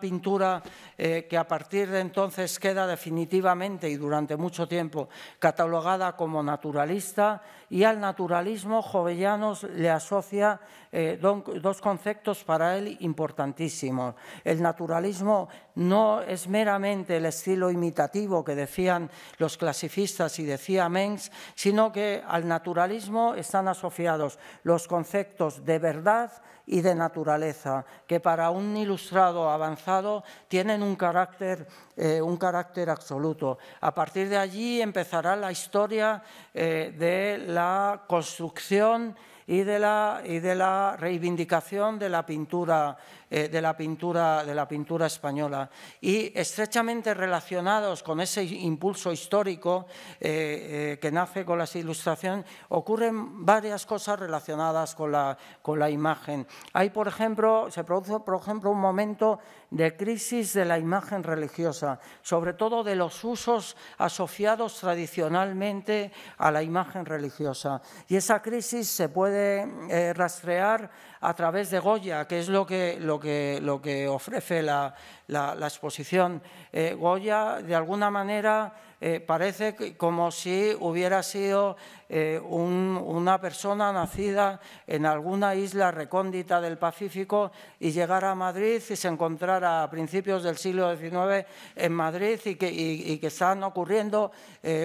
[SPEAKER 1] pintura eh, que a partir de entonces queda definitivamente y durante mucho tiempo catalogada como naturalista y al naturalismo Jovellanos le asocia eh, dos conceptos para él importantísimos. El naturalismo no es meramente el estilo imitativo que decían los clasifistas y decía Mengs, sino que al naturalismo están asociados los conceptos de verdad, y de naturaleza, que para un ilustrado avanzado tienen un carácter, eh, un carácter absoluto. A partir de allí empezará la historia eh, de la construcción y de la, y de la reivindicación de la pintura eh, de, la pintura, de la pintura española. Y estrechamente relacionados con ese impulso histórico eh, eh, que nace con las ilustraciones, ocurren varias cosas relacionadas con la, imagen. Hay, por ejemplo, se produce, por ejemplo, un momento de crisis de la imagen religiosa, sobre todo de los usos asociados tradicionalmente a la imagen religiosa. Y esa crisis se puede rastrear a través de Goya, que es lo que, lo que, lo que ofrece la, la, exposición. Eh, Goya, de alguna manera, eh, parece como si hubiera sido eh, una persona nacida en alguna isla recóndita del Pacífico y llegara a Madrid y se encontrara a principios del siglo XIX en Madrid y que, están ocurriendo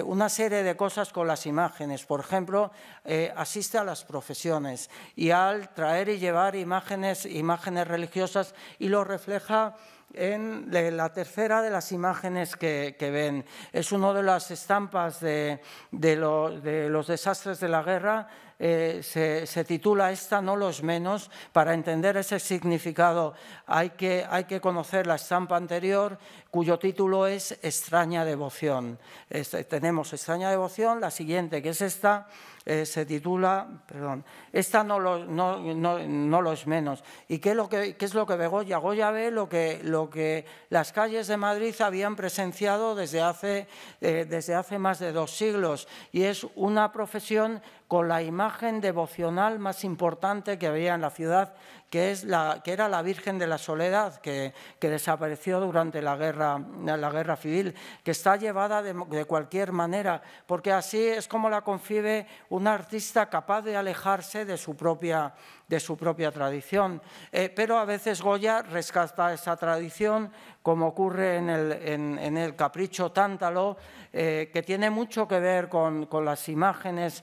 [SPEAKER 1] una serie de cosas con las imágenes. Por ejemplo, asiste a las profesiones y al traer y llevar imágenes, imágenes religiosas y lo refleja en la tercera de las imágenes que, ven. Es una de las estampas de, los desastres de la guerra eh, se, titula Esta no los menos. Para entender ese significado hay que, hay que conocer la estampa anterior cuyo título es Extraña devoción. tenemos Extraña devoción, la siguiente que es esta, eh, se titula, perdón, esta no lo, no, es menos. ¿Y qué es lo que, qué es lo que ve Goya? Goya ve lo que, lo que las calles de Madrid habían presenciado desde hace, eh, desde hace más de dos siglos y es una profesión con la imagen devocional más importante que había en la ciudad que, es la, que era la Virgen de la Soledad, que, desapareció durante la guerra, la guerra civil, que está llevada de, cualquier manera, porque así es como la concibe un artista capaz de alejarse de su propia de su propia tradición. Eh, pero a veces Goya rescata esa tradición, como ocurre en el, capricho Tántalo, eh, que tiene mucho que ver con, con las imágenes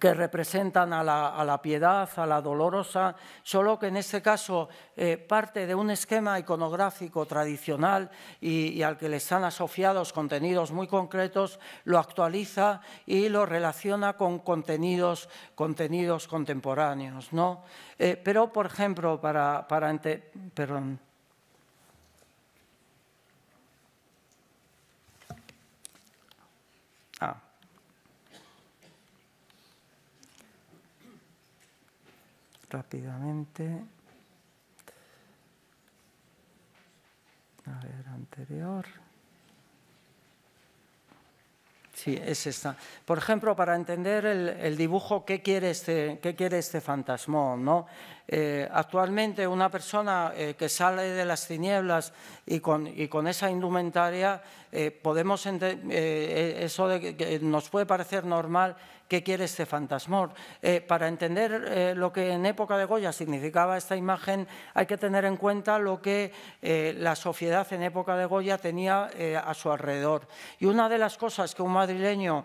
[SPEAKER 1] que representan a la, a la, piedad, a la dolorosa, solo que en ese caso eh, parte de un esquema iconográfico tradicional y, al que le están asociados contenidos muy concretos, lo actualiza y lo relaciona con contenidos, contemporáneos. Eh, pero, por ejemplo, para, rápidamente. A ver, anterior. Sí, es esta. Por ejemplo, para entender el, dibujo, ¿qué quiere este, qué quiere este fantasmón? ¿no? Eh, actualmente una persona eh, que sale de las tinieblas y con, con esa indumentaria, eh, podemos eh, eso de que nos puede parecer normal qué quiere este fantasmor. Eh, para entender eh, lo que en época de Goya significaba esta imagen, hay que tener en cuenta lo que eh, la sociedad en época de Goya tenía a su alrededor. Y una de las cosas que un madrileño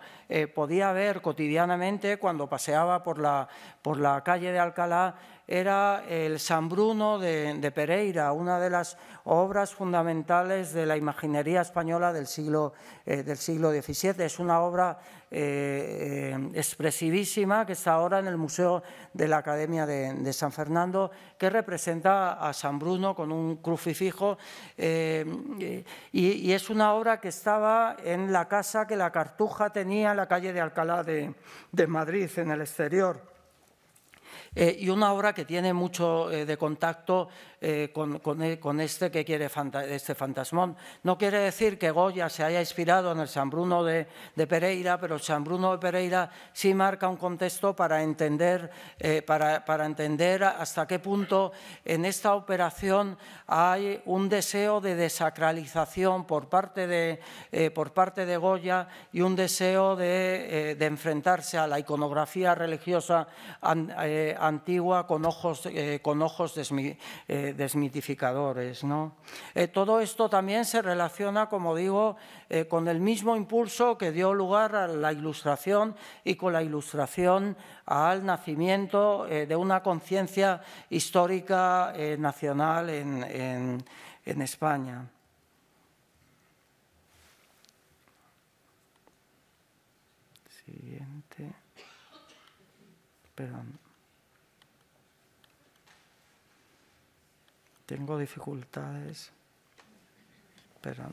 [SPEAKER 1] podía ver cotidianamente cuando paseaba por la, por la calle de Alcalá era el San Bruno de, de Pereira, una de las obras fundamentales de la imaginería española del siglo, eh, del siglo XVII. Es una obra eh, expresivísima que está ahora en el Museo de la Academia de, San Fernando, que representa a San Bruno con un crucifijo. Eh, y, es una obra que estaba en la casa que la Cartuja tenía en la calle de Alcalá de, Madrid, en el exterior. y una obra que tiene mucho de contacto eh, e, con, este que quiere este fantasmón. No quiere decir que Goya se haya inspirado en el San Bruno de, Pereira, pero el San Bruno de Pereira sí marca un contexto para entender, eh, para, para entender hasta qué punto en esta operación hay un deseo de desacralización por parte de, eh, por parte de Goya y un deseo de, enfrentarse a la iconografía religiosa antigua con ojos, con ojos desmitificadores. ¿no? Eh, todo esto también se relaciona, como digo, eh, con el mismo impulso que dio lugar a la Ilustración y con la Ilustración al nacimiento eh, de una conciencia histórica nacional en, en España. Siguiente. Perdón. Tengo dificultades. Pero.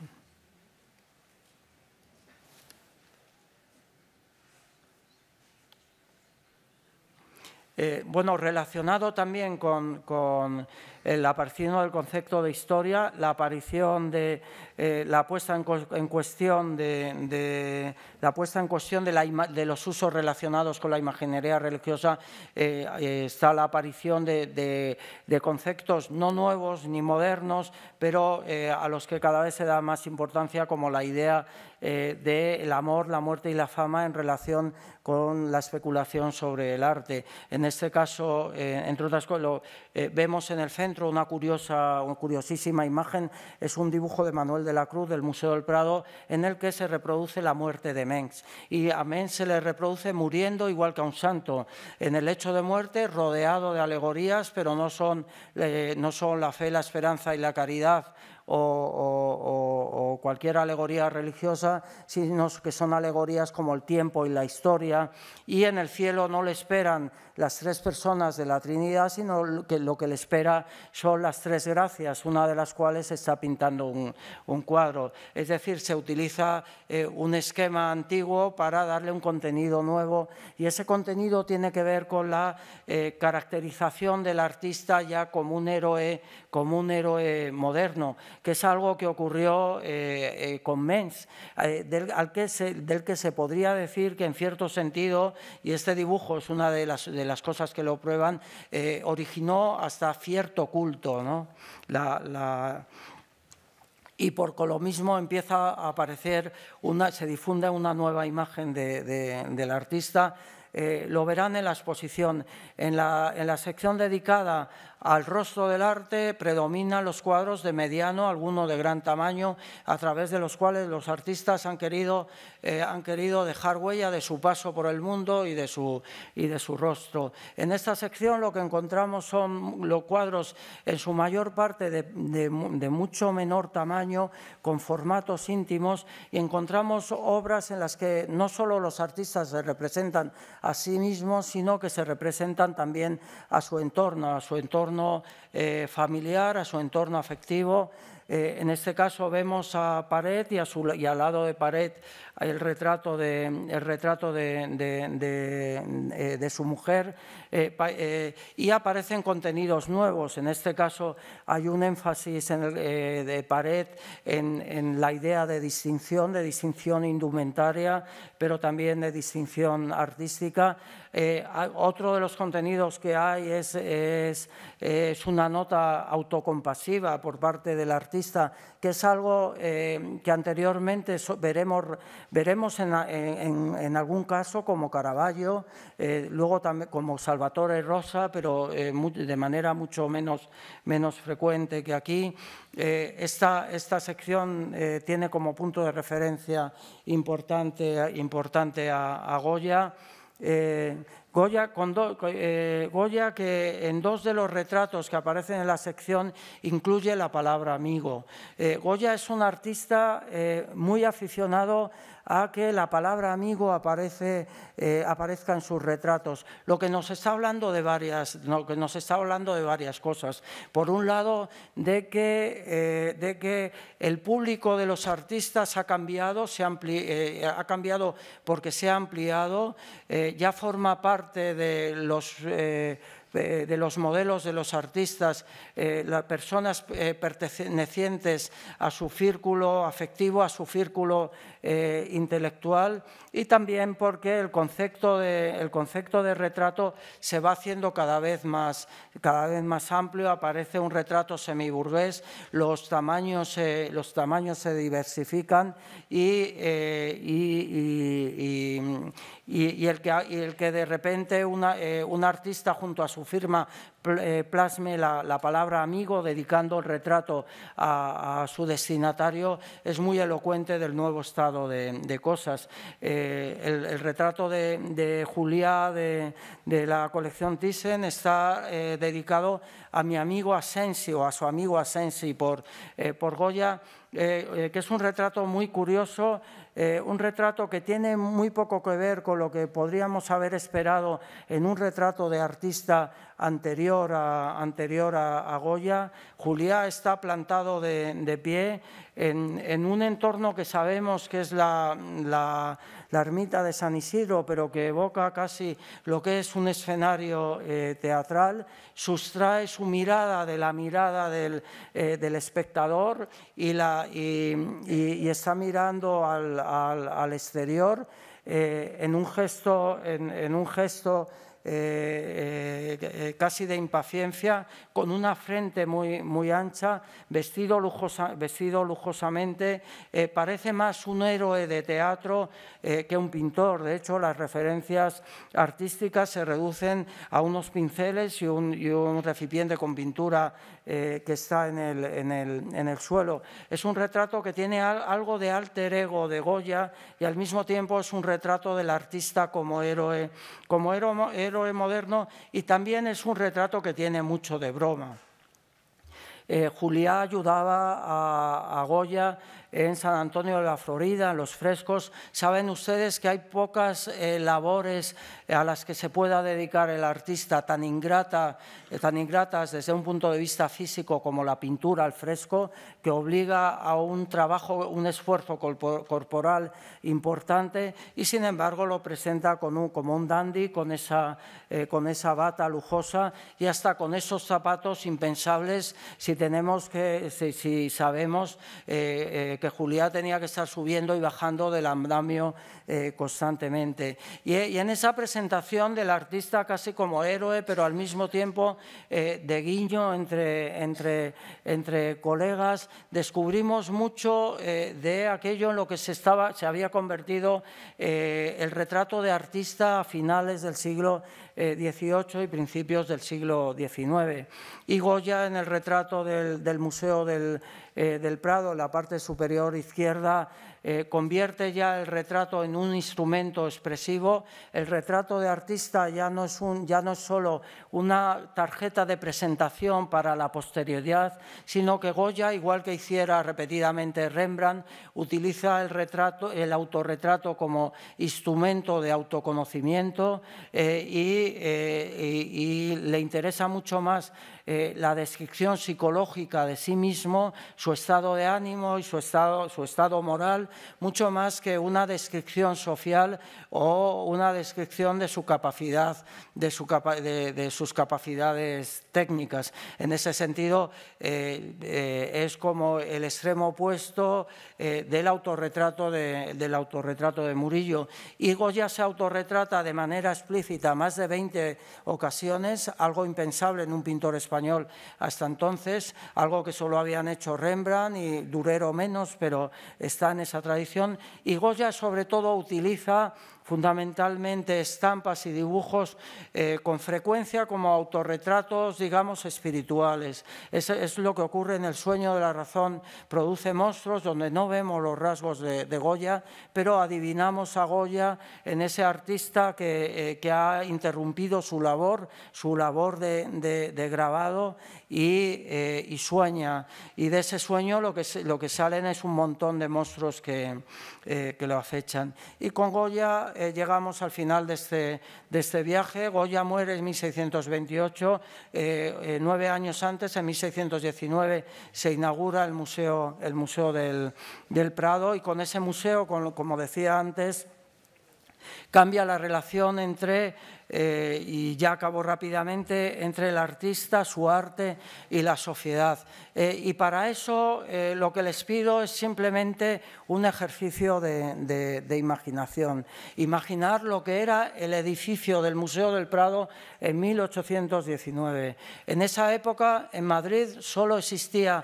[SPEAKER 1] Eh, bueno, relacionado también con, con el eh, aparición del concepto de historia, la aparición de eh, la puesta en, cuestión de, la puesta en cuestión de, los usos relacionados con la imaginería religiosa, eh, está la aparición de, conceptos no nuevos ni modernos, pero a los que cada vez se da más importancia, como la idea del amor, la muerte y la fama en relación con la especulación sobre el arte. En este caso, entre otras cosas, lo, eh, vemos en el centro una, curiosa, curiosísima imagen, es un dibujo de Manuel de la Cruz del Museo del Prado en el que se reproduce la muerte de Mengs. Y a Mengs se le reproduce muriendo igual que a un santo, en el hecho de muerte rodeado de alegorías, pero no son, eh, no son la fe, la esperanza y la caridad o, cualquier alegoría religiosa, sino que son alegorías como el tiempo y la historia, y en el cielo no le esperan las tres personas de la Trinidad, sino que lo que le espera son las tres gracias, una de las cuales está pintando un, cuadro. Es decir, se utiliza eh, un esquema antiguo para darle un contenido nuevo y ese contenido tiene que ver con la eh, caracterización del artista ya como un héroe, como un héroe moderno, que es algo que ocurrió eh, con Menz, del, que se, del que se podría decir que en cierto sentido, y este dibujo es una de las, las cosas que lo prueban, eh, originó hasta cierto culto. y por lo mismo empieza a aparecer, una, se difunde una nueva imagen del artista eh, lo verán en la exposición. En la, sección dedicada al rostro del arte predominan los cuadros de mediano, algunos de gran tamaño, a través de los cuales los artistas han querido, eh, han querido dejar huella de su paso por el mundo y de, su, y de su rostro. En esta sección lo que encontramos son los cuadros en su mayor parte de, de mucho menor tamaño, con formatos íntimos, y encontramos obras en las que no solo los artistas se representan a sí mismos, sino que se representan también a su entorno, a su entorno eh, familiar, a su entorno afectivo. Eh, en este caso vemos a Pared y, al lado de Pared el retrato de, retrato eh, de, su mujer y aparecen contenidos nuevos. En este caso hay un énfasis de Pared en, la idea de distinción, de distinción indumentaria, pero también de distinción artística. Eh, otro de los contenidos que hay es, una nota autocompasiva por parte del artista, que es algo eh, que anteriormente veremos, en, algún caso como Caravaggio, eh, luego también como Salvatore Rosa, pero de manera mucho menos, frecuente que aquí. Esta, sección tiene como punto de referencia importante, importante a Goya. Eh, eh, Goya, que en dos de los retratos que aparecen en la sección incluye la palabra amigo. Eh, Goya es un artista muy aficionado a que la palabra amigo aparece, eh, aparezca en sus retratos. Lo que nos está hablando de varias, lo que nos está hablando de varias cosas. Por un lado, de que, eh, de que el público de los artistas ha cambiado, se ha eh, cambiado porque se ha ampliado, ya forma parte de los de los modelos de los artistas, eh, las personas eh, pertenecientes a su círculo afectivo, a su círculo eh, intelectual y también porque el concepto, de, el concepto de retrato se va haciendo cada vez más, cada vez más amplio, aparece un retrato semiburgués, los tamaños, los tamaños se diversifican y y, el, que, el, que, de repente una, eh, un artista junto a su firma eh, plasme la, palabra amigo dedicando el retrato a, su destinatario es muy elocuente del nuevo estado de, cosas. Eh, el, retrato de, Julia de, la colección Thyssen está dedicado a mi amigo Asensio, a su amigo Asensi por, eh, por Goya, eh, eh, que es un retrato muy curioso, un retrato que tiene muy poco que ver con lo que podríamos haber esperado en un retrato de artista anterior a, anterior a, Goya. Juliá está plantado de, pie en, un entorno que sabemos que es la, la, ermita de San Isidro, pero que evoca casi lo que es un escenario eh, teatral, sustrae su mirada de la mirada del, eh, espectador y, la, y, está mirando al, exterior eh, en un gesto, en un gesto eh, eh, eh, casi de impaciencia, con una frente muy, muy ancha, vestido, lujosa, vestido lujosamente, parece más un héroe de teatro que un pintor. De hecho, las referencias artísticas se reducen a unos pinceles y un, y un recipiente con pintura que está en el, en, el, en el suelo. Es un retrato que tiene algo de alter ego de Goya y al mismo tiempo es un retrato del artista como héroe, como héroe es moderno y también es un retrato que tiene mucho de broma. Eh, Juliá ayudaba a, a Goya en San Antonio de la Florida, los frescos. Saben ustedes que hay pocas eh, labores eh, a las que se pueda dedicar el artista tan, ingrata, eh, tan ingratas desde un punto de vista físico como la pintura, al fresco, que obliga a un trabajo, un esfuerzo corporal importante y sin embargo lo presenta con un, como un dandy, con esa, con esa bata lujosa y hasta con esos zapatos impensables si tenemos que, si, si sabemos que Juliá tenía que estar subiendo y bajando del andamio eh, constantemente. Eh, y, en esa presentación del artista casi como héroe, pero al mismo tiempo eh, de guiño entre, entre, entre, colegas, descubrimos mucho de aquello en lo que se, estaba, se había convertido el retrato de artista a finales del siglo XVIII eh, y principios del siglo XIX. Y Goya, en el retrato del, Museo del, eh, del Prado, en la parte superior izquierda, eh, convierte ya el retrato en un instrumento expresivo. El retrato de artista ya no es, ya no solo una tarjeta de presentación para la posterioridad, sino que Goya, igual que hiciera repetidamente Rembrandt, utiliza el, retrato, el autorretrato como instrumento de autoconocimiento eh, eh, y le interesa mucho más eh, la descripción psicológica de sí mismo, su estado de ánimo y su estado, su estado moral, mucho más que una descripción social o una descripción de su capacidad, de, su de, sus capacidades técnicas. En ese sentido, eh, eh, es como el extremo opuesto del autorretrato de, del autorretrato de Murillo. Y ya se autorretrata de manera explícita más de 20 ocasiones, algo impensable en un pintor español hasta entonces, algo que solo habían hecho Rembrandt y Durero menos, pero está en esa tradición. Y Goya sobre todo utiliza fundamentalmente estampas y dibujos eh, con frecuencia como autorretratos, digamos, espirituales. Es, lo que ocurre en El sueño de la razón, produce monstruos donde no vemos los rasgos de, Goya, pero adivinamos a Goya en ese artista que, eh, ha interrumpido su labor, su labor de, grabado eh, y, sueña. Y de ese sueño lo que, lo que salen es un montón de monstruos que, que lo acechan. Y con Goya eh, llegamos al final este, de este, viaje. Goya muere en 1628, eh, eh, nueve años antes, en 1619, se inaugura el Museo, el museo del, Prado y con ese museo, como decía antes, cambia la relación entre eh, y ya acabo rápidamente, entre el artista, su arte y la sociedad. Eh, y para eso eh, lo que les pido es simplemente un ejercicio de, de, imaginación. Imaginar lo que era el edificio del Museo del Prado en 1819. En esa época, en Madrid, solo existía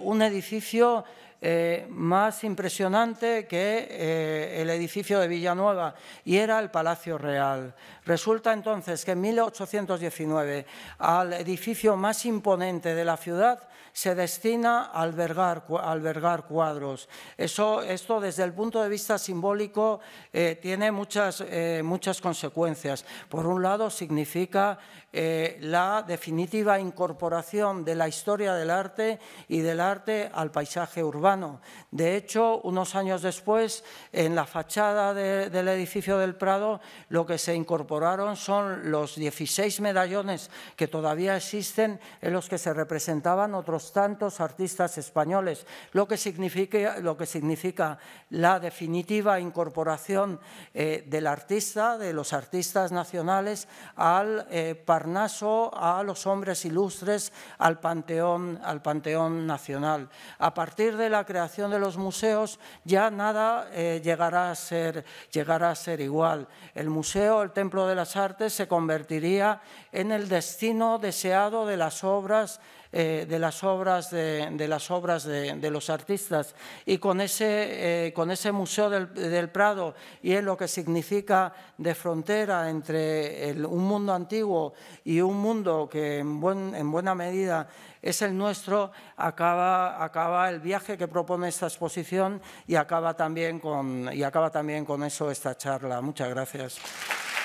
[SPEAKER 1] un edificio eh, más impresionante que eh, el edificio de Villanueva y era el Palacio Real. Resulta entonces que en 1819 al edificio más imponente de la ciudad se destina a albergar, cuadros. Eso, esto desde el punto de vista simbólico eh, tiene muchas, eh, muchas consecuencias. Por un lado significa eh, la definitiva incorporación de la historia del arte y del arte al paisaje urbano. De hecho, unos años después, en la fachada del edificio del Prado, lo que se incorporaron son los 16 medallones que todavía existen en los que se representaban otros tantos artistas españoles, lo que significa, lo que significa la definitiva incorporación eh, del artista, de los artistas nacionales, al eh, Parnaso, a los hombres ilustres, al panteón, al panteón nacional. A partir de la creación de los museos ya nada eh, llegará, a ser, llegará a ser igual. El museo, el Templo de las Artes, se convertiría en el destino deseado de las obras eh, de las obras, de, las obras de, los artistas. Y con ese, eh, con ese Museo del, Prado y es lo que significa de frontera entre un mundo antiguo y un mundo que en, en buena medida es el nuestro, acaba, acaba el viaje que propone esta exposición y acaba también con, y acaba también con eso esta charla. Muchas gracias.